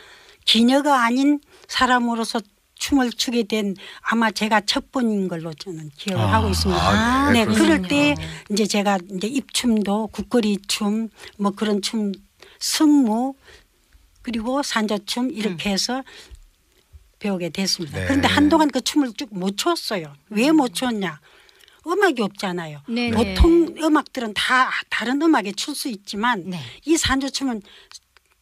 기녀가 아닌 사람으로서 춤을 추게 된 아마 제가 첫 번인 걸로 저는 기억을 아, 하고 있습니다. 아, 네, 네 그럴 때 이제 제가 이제 입춤도 국거리 춤뭐 그런 춤 승무 그리고 산자춤 이렇게 음. 해서 배우게 됐습니다. 네. 그런데 한동안 그 춤을 쭉 못 췄어요. 왜못 음. 췄냐? 음악이 없잖아요. 네네. 네. 보통 음악들은 다 다른 음악에 출 수 있지만 네. 이 산조춤은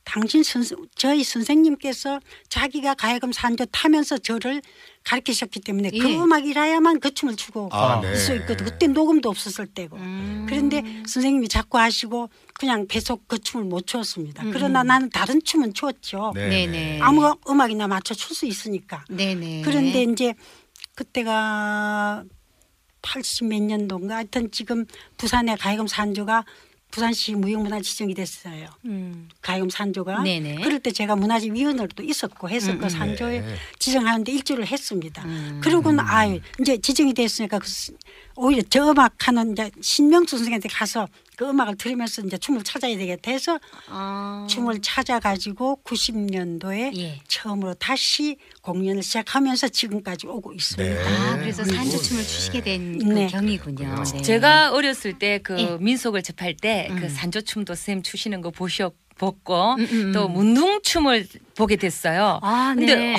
당신 선생, 저희 선생님께서 자기가 가야금 산조 타면서 저를 가르치셨기 때문에 예. 그 음악이라야만 그 춤을 추고 아, 네. 있을 있거든. 그때 녹음도 없었을 때고. 음. 그런데 선생님이 자꾸 하시고 그냥 계속 그 춤을 못 추었습니다. 음. 그러나 음. 나는 다른 춤은 추었죠. 네, 네. 네네. 아무 음악이나 맞춰 출 수 있으니까. 네네. 그런데 이제 그때가 80 몇 년도인가 하여튼 지금 부산의 가야금 산조가 부산시 무형문화 지정이 됐어요. 음. 가용 산조가. 네네. 그럴 때 제가 문화재 위원으로도 있었고 해서 음, 그 산조에 네. 지정하는데 일조를 했습니다. 음. 그러고는 음. 아예 이제 지정이 됐으니까 그 오히려 저 막하는 이제 신명수 선생한테 님 가서 그 음악을 들으면서 이제 춤을 찾아야 되겠다 해서 아. 춤을 찾아가지고 90년도에 예. 처음으로 다시 공연을 시작하면서 지금까지 오고 있습니다. 네. 아 그래서 네. 산조 춤을 추시게 된 그 네. 그 경이군요. 네. 제가 어렸을 때그 예. 민속을 접할 때그 음. 산조 춤도 쌤 추시는 거 보셨고. 벗고 음음. 음, 음. 또 문둥춤을 보게 됐어요. 아, 근데 아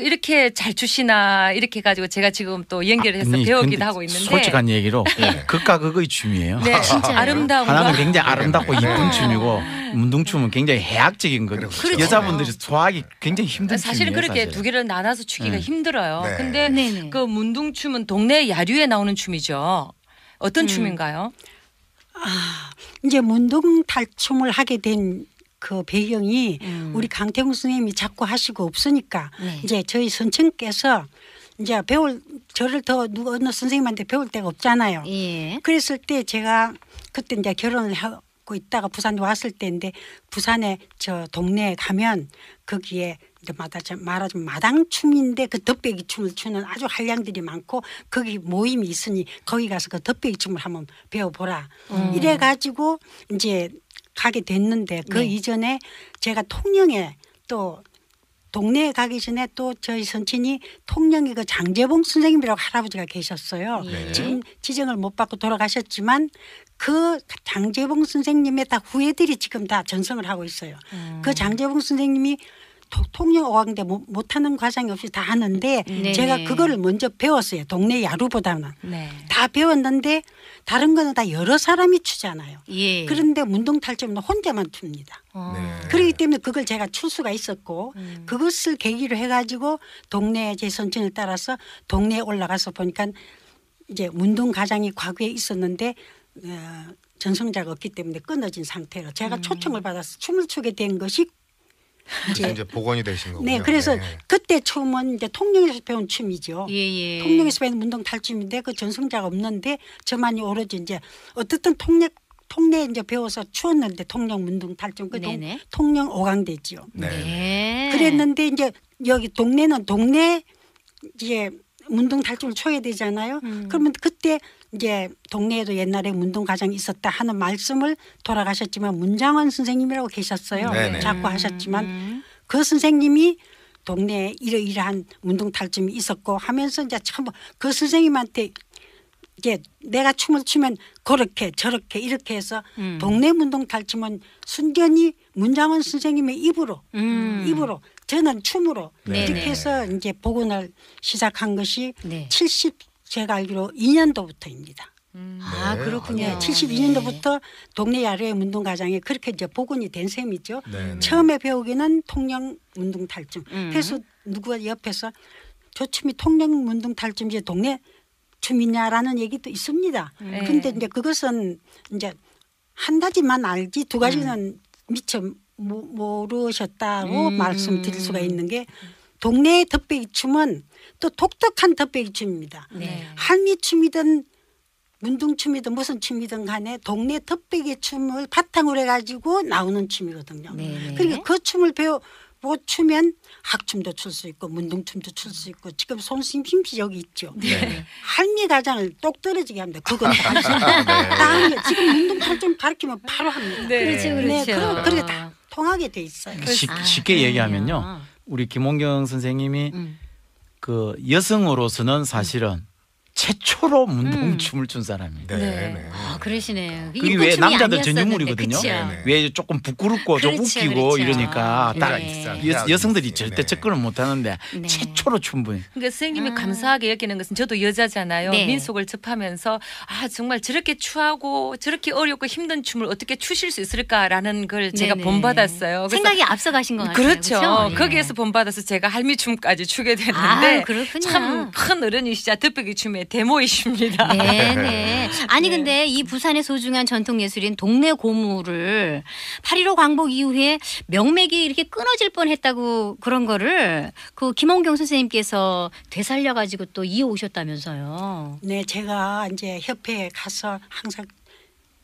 이렇게 잘 추시나 이렇게 가지고 제가 지금 또 연결을 아, 해서 아니, 네, 배우기도 하고 있는데 솔직한 얘기로 네. 극과 극의 춤이에요. 네, 진짜 아름다운 하나는 굉장히 아름답고 이쁜 춤이고 문둥춤은 굉장히 해악적인 거죠. 그렇죠. 그렇죠. 여자분들이 소화하기 굉장히 힘든 사실은 춤이에요, 그렇게 사실은. 두 개를 나눠서 추기가 네. 힘들어요. 네. 근데 네그 문둥춤은 동네 야류에 나오는 춤이죠. 어떤 음. 춤인가요? 아, 이제 문둥 탈춤을 하게 된그 배경이 음. 우리 강태웅 선생님이 자꾸 하시고 없으니까 네. 이제 저희 선생께서 이제 배울 저를 더누구 어느 선생님한테 배울 데가 없잖아요. 예. 그랬을 때 제가 그때 이제 결혼을 하고 있다가 부산에 왔을 때인데 부산에 저 동네에 가면 거기에 말하자면 말하자 마당춤인데 그 덧배기 춤을 추는 아주 한량들이 많고 거기 모임이 있으니 거기 가서 그 덧배기 춤을 한번 배워보라. 음. 이래가지고 이제 가게 됐는데 그 네. 이전에 제가 통영에 또 동네에 가기 전에 또 저희 선친이 통영에그 장재봉 선생님이라고 할아버지가 계셨어요. 네. 지금 지정을 못 받고 돌아가셨지만 그 장재봉 선생님의 다 후예들이 지금 다 전성을 하고 있어요. 음. 그 장재봉 선생님이 통영 어학대 못하는 과정이 없이 다 하는데 네. 제가 그거를 먼저 배웠어요. 동네 야루보다는 네. 다 배웠는데 다른 거는 다 여러 사람이 추잖아요. 예. 그런데 문동 탈점은 혼자만 튑니다. 어. 네. 그렇기 때문에 그걸 제가 출 수가 있었고 음. 그것을 계기로 해가지고 동네 제선천을 따라서 동네에 올라가서 보니까 이제 문동 과장이 과거에 있었는데 어, 전성자가 없기 때문에 끊어진 상태로 제가 음. 초청을 받아서 춤을 추게 된 것이 이제, 네. 이제 복원이 되신 거군요. 네, 그래서 네. 그때 처음은 이제 통영에서 배운 춤이죠. 예, 예. 통영에서 배운 문동 탈춤인데 그 전승자가 없는데 저만이 오로지 이제 어떻든 통역 통내 이제 배워서 추웠는데 통영 문동 탈춤 그 동, 통영 오강대지요. 네. 네. 그랬는데 이제 여기 동네는 동네 이제 문동 탈춤을 춰야 되잖아요. 음. 그러면 그때 이제 동네에도 옛날에 문동가장이 있었다 하는 말씀을 돌아가셨지만 문장원 선생님이라고 계셨어요. 네네. 네, 자꾸 하셨지만 음. 그 선생님이 동네에 이러이러한 문동탈춤이 있었고 하면서 이제 참 그 선생님한테 이제 내가 춤을 추면 그렇게 저렇게 이렇게 해서 음. 동네 문동탈춤은 순전히 문장원 선생님의 입으로 음. 입으로 저는 춤으로 네네. 이렇게 해서 이제 복원을 시작한 것이 네. 70 제가 알기로 2년도부터입니다. 음. 네, 아 예, 네. 그렇군요. 72년도부터 동네 야외 운동과장에 그렇게 이제 복원이 된 셈이죠. 네, 네. 처음에 배우기는 통영 운동 탈춤. 음. 그래서 누구가 옆에서 저 춤이 통영 운동 탈춤이지 동네 춤이냐라는 얘기도 있습니다. 네. 근데 이제 그것은 이제 한 가지만 알지 두 가지는 음. 미처 모르셨다고 음. 말씀드릴 수가 있는 게 음. 동네의 덮배기춤은 또 독특한 덮배기춤입니다. 네. 한미춤이든 문둥춤이든 무슨 춤이든 간에 동네 덮배기 춤을 바탕으로 해가지고 나오는 춤이거든요. 네. 네. 그러니까 그 춤을 배워 뭐 추면 학춤도 출 수 있고 문둥춤도 출 수 있고 지금 손심심 씨 여기 있죠. 네. 네. 한미 가장을 똑 떨어지게 합니다. 그건 다 하죠. 네. 지금 문둥춤 좀 가르치면 바로 합니다. 네. 그렇죠, 네, 그렇죠. 그럼 게다 아. 통하게 돼 있어요. 쉽, 게 아, 얘기하면요. 우리 김원경 선생님이 음. 그 여성으로서는 사실은 최초로 문동춤을 음. 춘 사람입니다. 네. 네. 네. 아, 그러시네요. 그게 왜 남자들 전유물이거든요. 네, 네. 왜 조금 부끄럽고 그렇죠, 좀 웃기고 그렇죠. 이러니까 딱 여, 성들이 절대 접근을 못 하는데 최초로 춘 분. 그러니까 선생님이 음. 감사하게 여기는 것은 저도 여자잖아요. 민속을 접하면서 아 정말 저렇게 추하고 저렇게 어렵고 힘든 춤을 어떻게 추실 수 있을까라는 걸 제가 본받았어요. 생각이 앞서가신 것 같아요. 그렇죠. 그렇죠? 거기에서 본받아서 제가 할미춤까지 추게 됐는데 아, 참큰 어른이시자 득백이 춤에 데모이십니다. 네, 네. 네. 아니 네. 근데 이 부산의 소중한 전통 예술인 동네 고무를 8.15 광복 이후에 명맥이 이렇게 끊어질 뻔했다고 그런 거를 그 김홍경 선생님께서 되살려 가지고 또 이어 오셨다면서요. 네, 제가 이제 협회에 가서 항상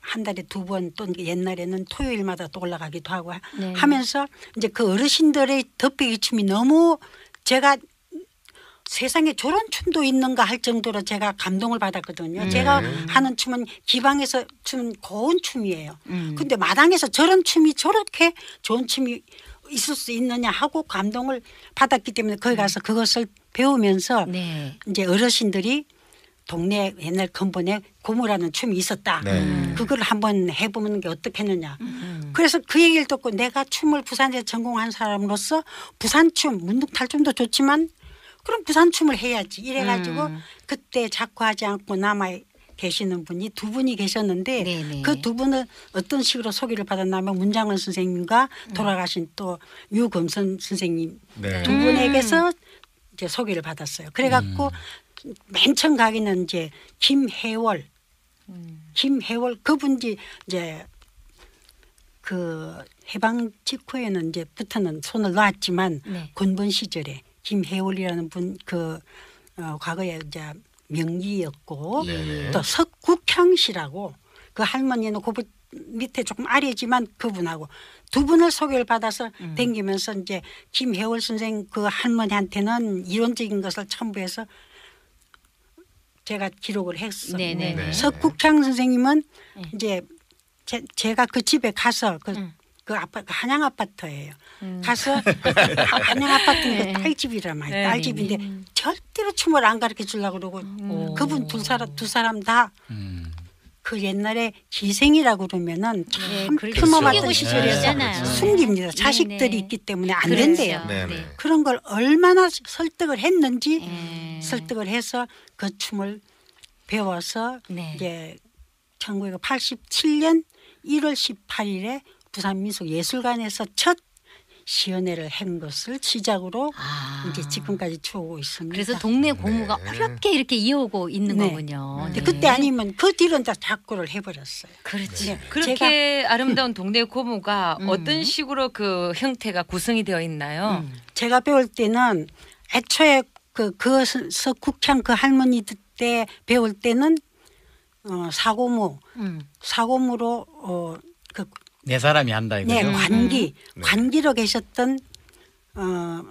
한 달에 두 번 또 옛날에는 토요일마다 또 올라가기도 하고 네. 하면서 이제 그 어르신들의 덮개기춤이 너무 제가 세상에 저런 춤도 있는가 할 정도로 제가 감동을 받았거든요. 음. 제가 네. 하는 춤은 기방에서 춤 고운 춤이에요. 음. 근데 마당에서 저런 춤이 저렇게 좋은 춤이 있을 수 있느냐 하고 감동을 받았기 때문에 거기 가서 음. 그것을 배우면서 네. 이제 어르신들이 동네 옛날 근본에 고무라는 춤이 있었다. 네. 음. 그걸 한번 해보는 게 어떻겠느냐. 음. 그래서 그 얘기를 듣고 내가 춤을 부산에 전공한 사람으로서 부산 춤, 문득탈춤도 좋지만 그럼 부산춤을 해야지 이래가지고 음. 그때 작화하지 않고 남아 계시는 분이 두 분이 계셨는데 네, 네. 그두 분은 어떤 식으로 소개를 받았냐면 문장원 선생님과 음. 돌아가신 또 유금선 선생님 네. 두 분에게서 음. 이제 소개를 받았어요. 그래갖고 음. 맨 처음 가기는 이제 김해월, 음. 김해월 그분이 이제 그 해방 직후에는 이제 붙어는 손을 놨지만 네. 군번 시절에 김해올이라는 분그 어, 과거에 이제 명리였고 네네. 또 석국향 씨라고 그 할머니는 그분 밑에 조금 아래지만 그분하고 두 분을 소개를 받아서 음. 댕기면서 이제 김해월 선생 그 할머니한테는 이론적인 것을 첨부해서 제가 기록을 했어. 네네. 네. 석국향 선생님은 네. 이제 제, 제가 그 집에 가서 그 음. 그 아파트 그 한양 아파트예요. 음. 가서 한양 아파트는데 그 네. 딸집이라말이에 네. 딸집인데 네, 네. 절대로 춤을 안 가르쳐 주려고 그러고 음. 그분 두 사람 두 사람 다. 음. 그 옛날에 기생이라고 그러면은 네, 참 그렇죠. 그렇죠. 네, 어맞던 시절이었잖아요. 숨깁니다. 자식들이 네. 있기 때문에 안 그렇죠. 된대요. 그런 걸 얼마나 설득을 했는지 설득을 해서 그 춤을 배워서 이제 1987년 1월 18일에 부산민속예술관에서 첫 시연회를 한 것을 시작으로 아. 이제 지금까지 추오고 있습니다. 그래서 동네 네. 고무가 네. 어렵게 이렇게 이어오고 있는 네. 거군요. 네. 네. 그때 아니면 그 뒤로는 다 작고를 해버렸어요. 그렇지. 네. 그렇게 아름다운 동네 고무가 음. 음. 어떤 식으로 그 형태가 구성이 되어 있나요? 음. 제가 배울 때는 애초에 그, 그 석국향 그할머니때 배울 때는 어, 사고무, 음. 사고무로 어, 그네 사람이 한다 네, 이거죠. 네, 관기 음. 네. 관기로 계셨던 어,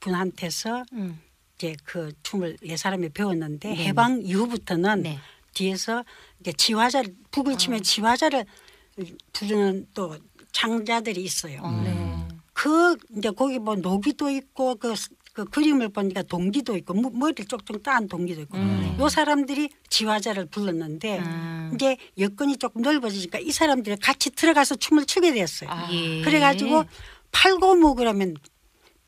분한테서 음. 이제 그 춤을 네 사람이 배웠는데 네, 네. 해방 이후부터는 네. 뒤에서 이제 지화자 북을 치면 어. 지화자를 부르는 또 장자들이 있어요. 음. 그 이제 거기 뭐 노기도 있고 그그 그림을 보니까 동기도 있고 머리를 쪽쪽 따한 동기도 있고 음. 요 사람들이 지화자를 불렀는데 음. 이제 여건이 조금 넓어지니까 이 사람들이 같이 들어가서 춤을 추게 됐어요. 아. 아. 예. 그래가지고 팔고 뭐 그러면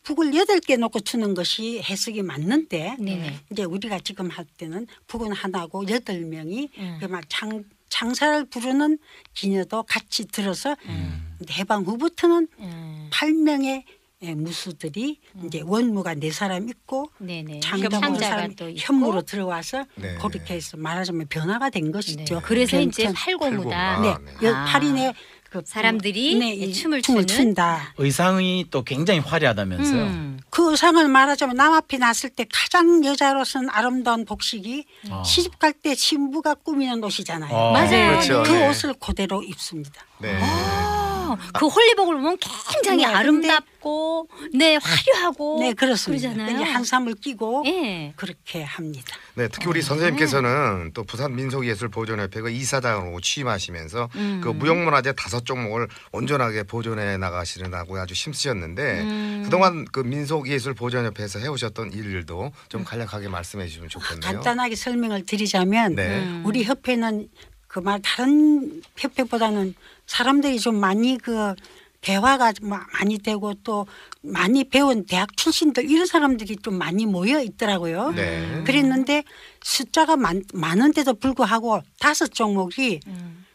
북을 여덟 개 놓고 추는 것이 해석이 맞는데 네네. 이제 우리가 지금 할 때는 북은 하나고 여덟 명이 음. 그막 그러니까 장사를 장 부르는 기녀도 같이 들어서 음. 해방 후부터는 음. 팔명의 예, 무수들이 음. 이제 원무가 네 사람 있고 네, 네. 장담원 사람 현무로 들어와서 네. 그렇게 해서 말하자면 변화가 된 것이죠. 네. 그래서 변천, 이제 팔고무다. 네, 네. 팔인의 아. 그 사람들이 네, 이, 춤을, 춤을 춘다. 의상이 또 굉장히 화려하다면서요. 음. 그 의상을 말하자면 남앞이 났을 때 가장 여자로서는 아름다운 복식이 음. 아. 시집 갈때 신부가 꾸미는 옷이잖아요. 아. 맞아요. 그렇 그 옷을 그대로 입습니다. 네. 아. 아. 그 홀리복을 보면 굉장히 네, 아름답고 네 화려하고 네 그렇습니다. 그러잖아요. 한삼을 끼고 예. 그렇게 합니다. 네, 특히 우리 선생님께서는 네. 또 부산 민속예술 보존협회가 이사장으로 취임하시면서 음. 그 무형문화재 다섯 종목을 온전하게 보존해 나가시느라고 아주 힘쓰셨는데 음. 그동안 그 민속예술 보존협회에서 해오셨던 일들도 좀 간략하게 말씀해 주시면 아, 좋겠네요. 간단하게 설명을 드리자면 네. 음. 우리 협회는 그 말 다른 협회보다는 사람들이 좀 많이 그 대화가 많이 되고 또 많이 배운 대학 출신들 이런 사람들이 좀 많이 모여 있더라고요. 네. 그랬는데 숫자가 많, 많은데도 불구하고 다섯 종목이 음.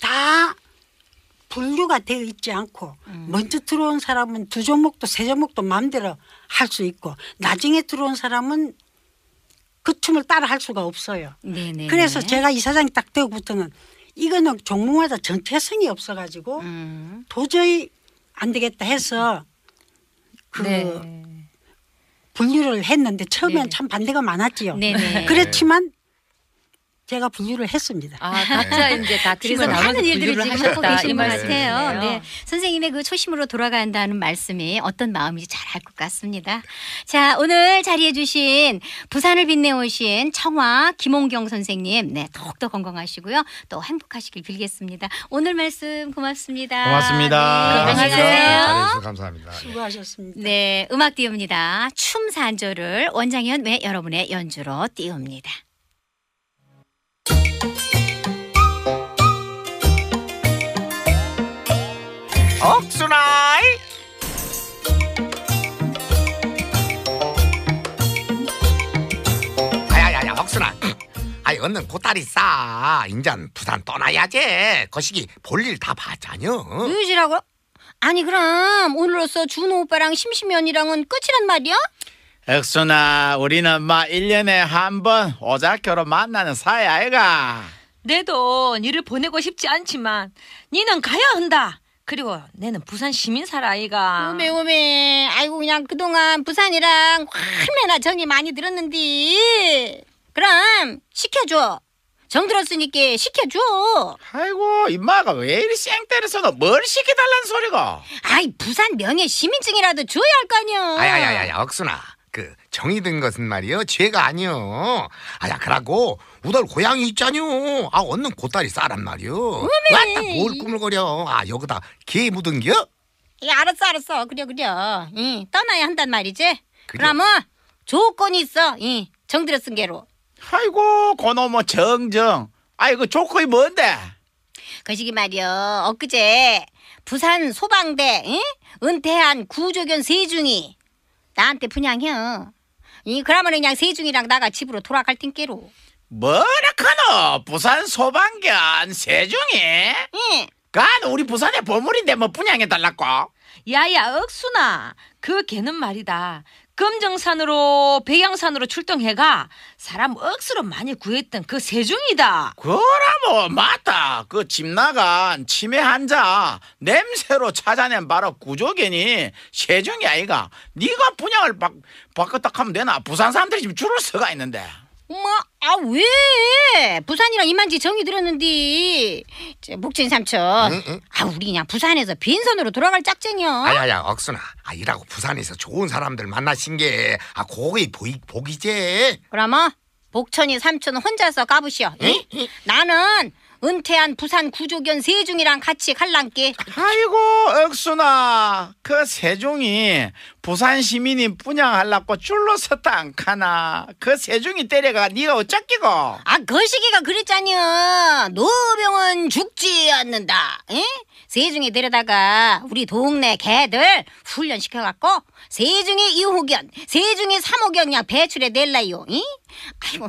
다 분류가 되어 있지 않고 음. 먼저 들어온 사람은 두 종목도 세 종목도 마음대로 할 수 있고 나중에 들어온 사람은 그 춤을 따라 할 수가 없어요. 네네네. 네, 그래서 네. 제가 이사장이 딱 되고부터는 이거는 종목마다 정체성이 없어가지고 음. 도저히 안 되겠다 해서 그 네. 분류를 했는데 처음엔 네. 참 반대가 많았지요. 네. 그렇지만 제가 분류를 했습니다. 아, 각자 네. 이제 다 그래서 많은 일들을 지금 하고 계신 것 같아요. 네. 네. 선생님의 그 초심으로 돌아간다는 말씀이 어떤 마음인지 잘 알 것 같습니다. 자, 오늘 자리해 주신 부산을 빛내오신 청화 김홍경 선생님, 네, 더욱더 건강하시고요. 또 행복하시길 빌겠습니다. 오늘 말씀 고맙습니다. 고맙습니다. 네, 건하세요 네, 감사합니다. 네. 수고하셨습니다. 네, 음악 띄웁니다. 춤 산조를 원장현 외 여러분의 연주로 띄웁니다. 억수나이 아야야야 억수나 아이 얼른 고따리싸 인전 부산 떠나야지 거시기 볼일 다 봤자녀 유지라고? 아니 그럼 오늘로써 준호 오빠랑 심심이 연랑은 끝이란 말이야? 엑수나 우리는 막 1년에 한 번 오작교로 만나는 사이 아이가 내도 니를 보내고 싶지 않지만 니는 가야 한다 그리고 내는 부산 시민살 아이가. 오메 오메 아이고 그냥 그동안 부산이랑 얼마나 정이 많이 들었는디 그럼 시켜줘 정 들었으니까 시켜줘 아이고 임마가 왜 이리 쌩때려서 뭘 시켜달라는 소리가 아이 부산 명예 시민증이라도 줘야 할 거 아니여 아야야야 억순아 그 정이 든 것은 말이여 죄가 아니여 아야 그러고 우달 고양이 있잖요. 아 얻는 고다리 싸란 말이요. 왔다 뭘 꾸물거려. 아 여기다 개 묻은겨? 예, 알았어 알았어. 그래 그래. 예, 떠나야 한단 말이지. 그러면 조건이 있어. 예, 정들여 쓴 개로. 아이고 고놈의 정정. 아이고 조건이 뭔데? 거시기 그 말이여. 엊그제 부산 소방대 예? 은퇴한 구조견 세중이 나한테 분양해. 이 그러면 그냥 세중이랑 나가 집으로 돌아갈 텐께로. 뭐라카노 부산 소방견 세중이? 응. 간 우리 부산의 보물인데 뭐 분양해 달라고? 야야 억순아 그 개는 말이다 금정산으로 백양산으로 출동해가 사람 억수로 많이 구했던 그 세중이다 그라뭐 맞다 그 집 나간 치매 환자 냄새로 찾아낸 바로 구조개니 세중이 아이가 네가 분양을 바, 바꿨다 하면 되나 부산 사람들이 지금 줄을 서가 있는데 엄마, 뭐, 아, 왜? 부산이랑 이만지 정이 들었는데. 저, 목진 삼촌. 응, 응. 아, 우리 그냥 부산에서 빈손으로 돌아갈 짝쟁이요. 아야야, 억순아. 아, 이라고 부산에서 좋은 사람들 만나신 게, 아, 고기 보이, 복이제. 그러면 복천이 삼촌 혼자서 까부시오 응? 나는 은퇴한 부산 구조견 세종이랑 같이 갈란께. 아이고 억순아 그 세종이 부산 시민이 분양하려고 줄로 섰다 안 카나 그 세종이 때려가 네가 어쩌기고 아그시기가 그랬잖여 노병은 죽지 않는다 에? 세중이 데려다가 우리 동네 개들 훈련시켜갖고 세중이 2호견 세중이 3호견 그냥 배출해 낼라요 이? 아이고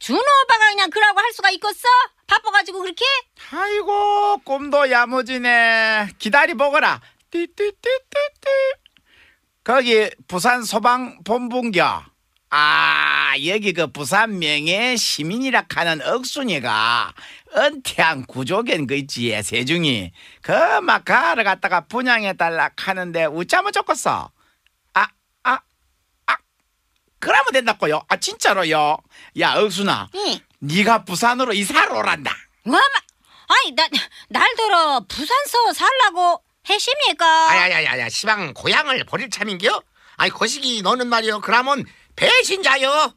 준호 오빠가 그냥 그라고 할 수가 있겠어? 바빠가지고 그렇게? 아이고 꿈도 야무지네. 기다리 보거라. 띠띠띠띠띠. 거기 부산 소방 본부인겨. 아 여기 그 부산 명예 시민이라 하는 억순이가 은퇴한 구조견 그 있지 세중이 그 막 가를 갔다가 분양해 달라 하는데 웃자면 좋겠어. 아 아아 아, 아. 그러면 된다고요. 아 진짜로요. 야 억순아. 응. 네가 부산으로 이사를 오란다. 엄 아니 나 날더러 부산서 살라고 해십니까? 아야야야야 시방 고향을 버릴 참인겨? 아니 거시기 너는 말이여 그러면 배신자여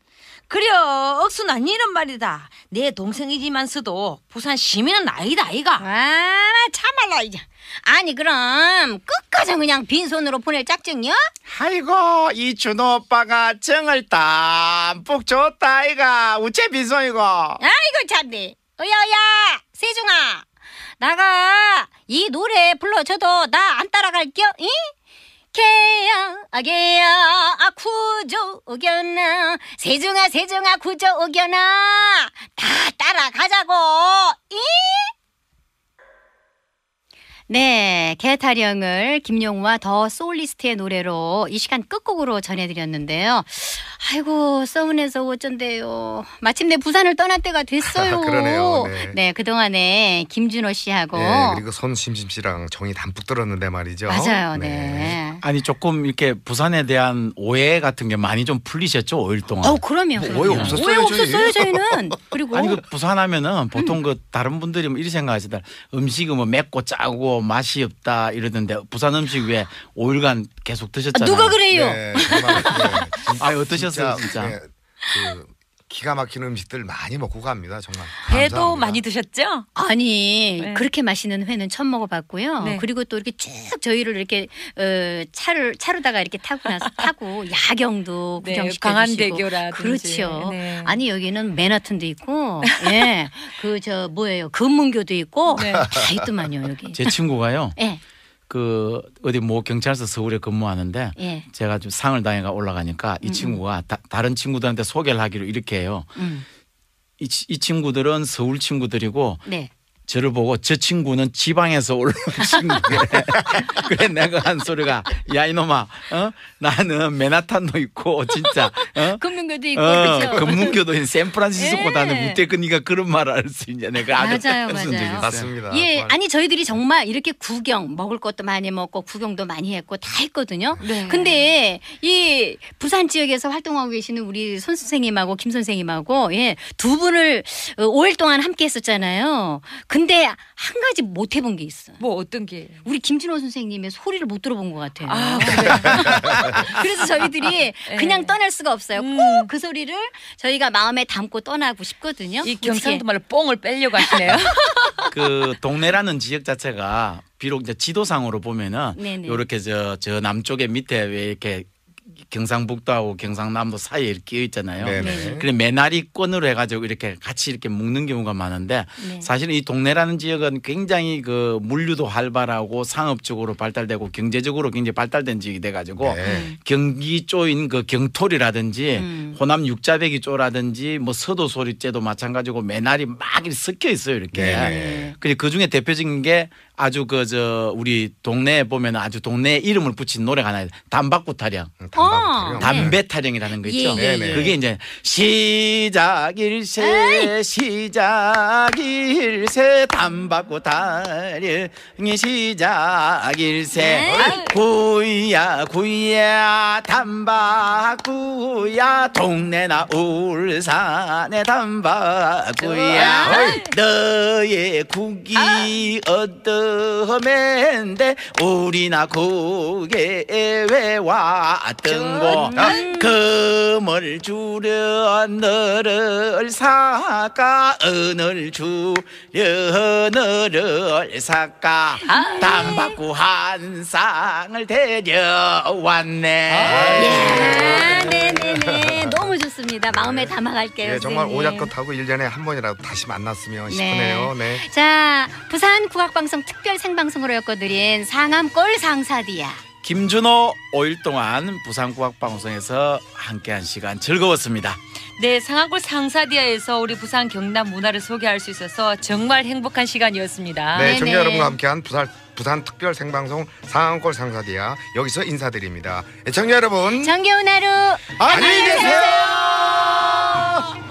그려 억수난 이런 말이다. 내 동생이지만서도 부산 시민은 아니다 아이가. 아 참말로 이제. 아니 그럼 끝까지 그냥 빈손으로 보낼 짝정이야? 아이고 이 준호 오빠가 정을 땀뿍 줬다 아이가 우체 빈손이고. 아이고 참네. 어여야 세중아 나가 이 노래 불러줘도 나 안 따라갈게요. 응? 개야 아개야 아쿠조오겨나 세중아 세중아 구조 오겨나다 따라가자고 이 네, 개타령을 김용우와 더 소울리스트의 노래로 이 시간 끝곡으로 전해드렸는데요. 아이고, 서운해서 어쩐데요. 마침내 부산을 떠날 때가 됐어요. 그러네요. 네. 네, 그동안에 김준호 씨하고 네, 그리고 손심심 씨랑 정이 담뿍 들었는데 말이죠. 맞아요. 네. 네. 아니 조금 이렇게 부산에 대한 오해 같은 게 많이 좀 풀리셨죠? 5일 동안. 어, 그럼요. 뭐, 오해 없었어요. 오해 없었어요, 저희는. 그리고 아니 그 부산 하면은 보통 음. 그 다른 분들이 뭐 이렇게 생각하시다. 음식은 뭐 맵고 짜고 맛이 없다 이러던데 부산 음식 왜 5일간 계속 드셨잖아요. 누가 그래요? 네, 정말, 네, 진짜, 아 어떠셨어요 진짜? 네, 그 기가 막히는 음식들 많이 먹고 갑니다. 정말. 배도 감사합니다. 많이 드셨죠? 아니 네. 그렇게 맛있는 회는 처음 먹어봤고요. 네. 그리고 또 이렇게 쭉 저희를 이렇게 어, 차를 차로다가 이렇게 타고 나서 타고 야경도 구경시켜 네, 주시고 그렇죠. 네. 아니 여기는 맨하튼도 있고, 예, 그 저 뭐예요 금문교도 있고 다 네. 있더만요 여기. 제 친구가요. 예. 그 어디 뭐 경찰서 서울에 근무하는데 예. 제가 좀 상을 당해가 올라가니까 이 음. 음. 친구가 다, 른 친구들한테 소개를 하기로 이렇게 해요. 음. 이, 이, 친구들은 서울 친구들이고 네. 저를 보고 저 친구는 지방에서 올라온 친구래. 그래 내가 한 소리가 야 이놈아 어? 나는 맨하탄도 있고 진짜 어? 금문교도 있고 어, 금문교도 있는 샌프란시스코 예. 다는 무했그이가 그런 말을 할 수 있냐 내가 아주 맞아요 맞아요 맞습니다. 예 아니 저희들이 정말 이렇게 구경 먹을 것도 많이 먹고 구경도 많이 했고 다 했거든요. 네. 근데 이 부산 지역에서 활동하고 계시는 우리 손 선생님하고 김 선생님하고 예두 분을 5일 어, 동안 함께 했었잖아요. 근데 한 가지 못 해본 게 있어. 뭐 어떤 게? 우리 김진호 선생님의 소리를 못 들어본 것 같아요. 아, 그래. 그래서 저희들이 예. 그냥 떠날 수가 없어요. 음. 꼭그 소리를 저희가 마음에 담고 떠나고 싶거든요. 이 경상도 말로 뽕을 빼려고 하시네요. 그 동네라는 지역 자체가 비록 이제 지도상으로 보면은 네네. 요렇게 저 저 남쪽에 밑에 왜 이렇게 경상북도하고 경상남도 사이에 이렇게 끼어 있잖아요. 네네. 네. 그래 매나리권으로 해가지고 이렇게 같이 이렇게 묶는 경우가 많은데 네. 사실은 이 동네라는 지역은 굉장히 그 물류도 활발하고 상업적으로 발달되고 경제적으로 굉장히 발달된 지역이 돼가지고 네. 경기 쪼인 그 경토리라든지 음. 호남 육자배기 쪼라든지 뭐 서도 소리째도 마찬가지고 매나리 막 이렇게 섞여 있어요 이렇게. 네네. 네. 그그 중에 대표적인 게 아주 그 저 우리 동네에 보면 아주 동네 이름을 붙인 노래가 하나 단박구 타령. 음, 어. 네. 담배 타령이라는 거 있죠. 예, 예, 예. 그게 이제 시작일세 시작일세 단박구 타령이 시작일세 구야 구야 단박구야 동네나 울산에 단박구야 아! 너의 국이 아! 어떤 처음엔데 우리나 국에 왜 왔던고 금을 주려 너를 사까 은을 주려 너를 사까땅바구한 아. 쌍을 데려왔네 네네네 아, 예. 네, 네, 네. 너무 좋습니다 마음에 담아갈게요 예, 정말 오작것하고 일년에한 번이라도 다시 만났으면 싶네요 네. 네. 자 부산 국악방송 특별 생방송으로 엮어드린 상암 꼴상사디야. 김준호 5일 동안 부산국악방송에서 함께한 시간 즐거웠습니다. 네, 상암골 상사디아에서 우리 부산 경남 문화를 소개할 수 있어서 정말 행복한 시간이었습니다. 네, 청자 네, 네. 여러분과 함께한 부산 부산 특별 생방송 상암골 상사디아 여기서 인사드립니다. 애청자 여러분, 정겨운 하루 안녕히 계세요.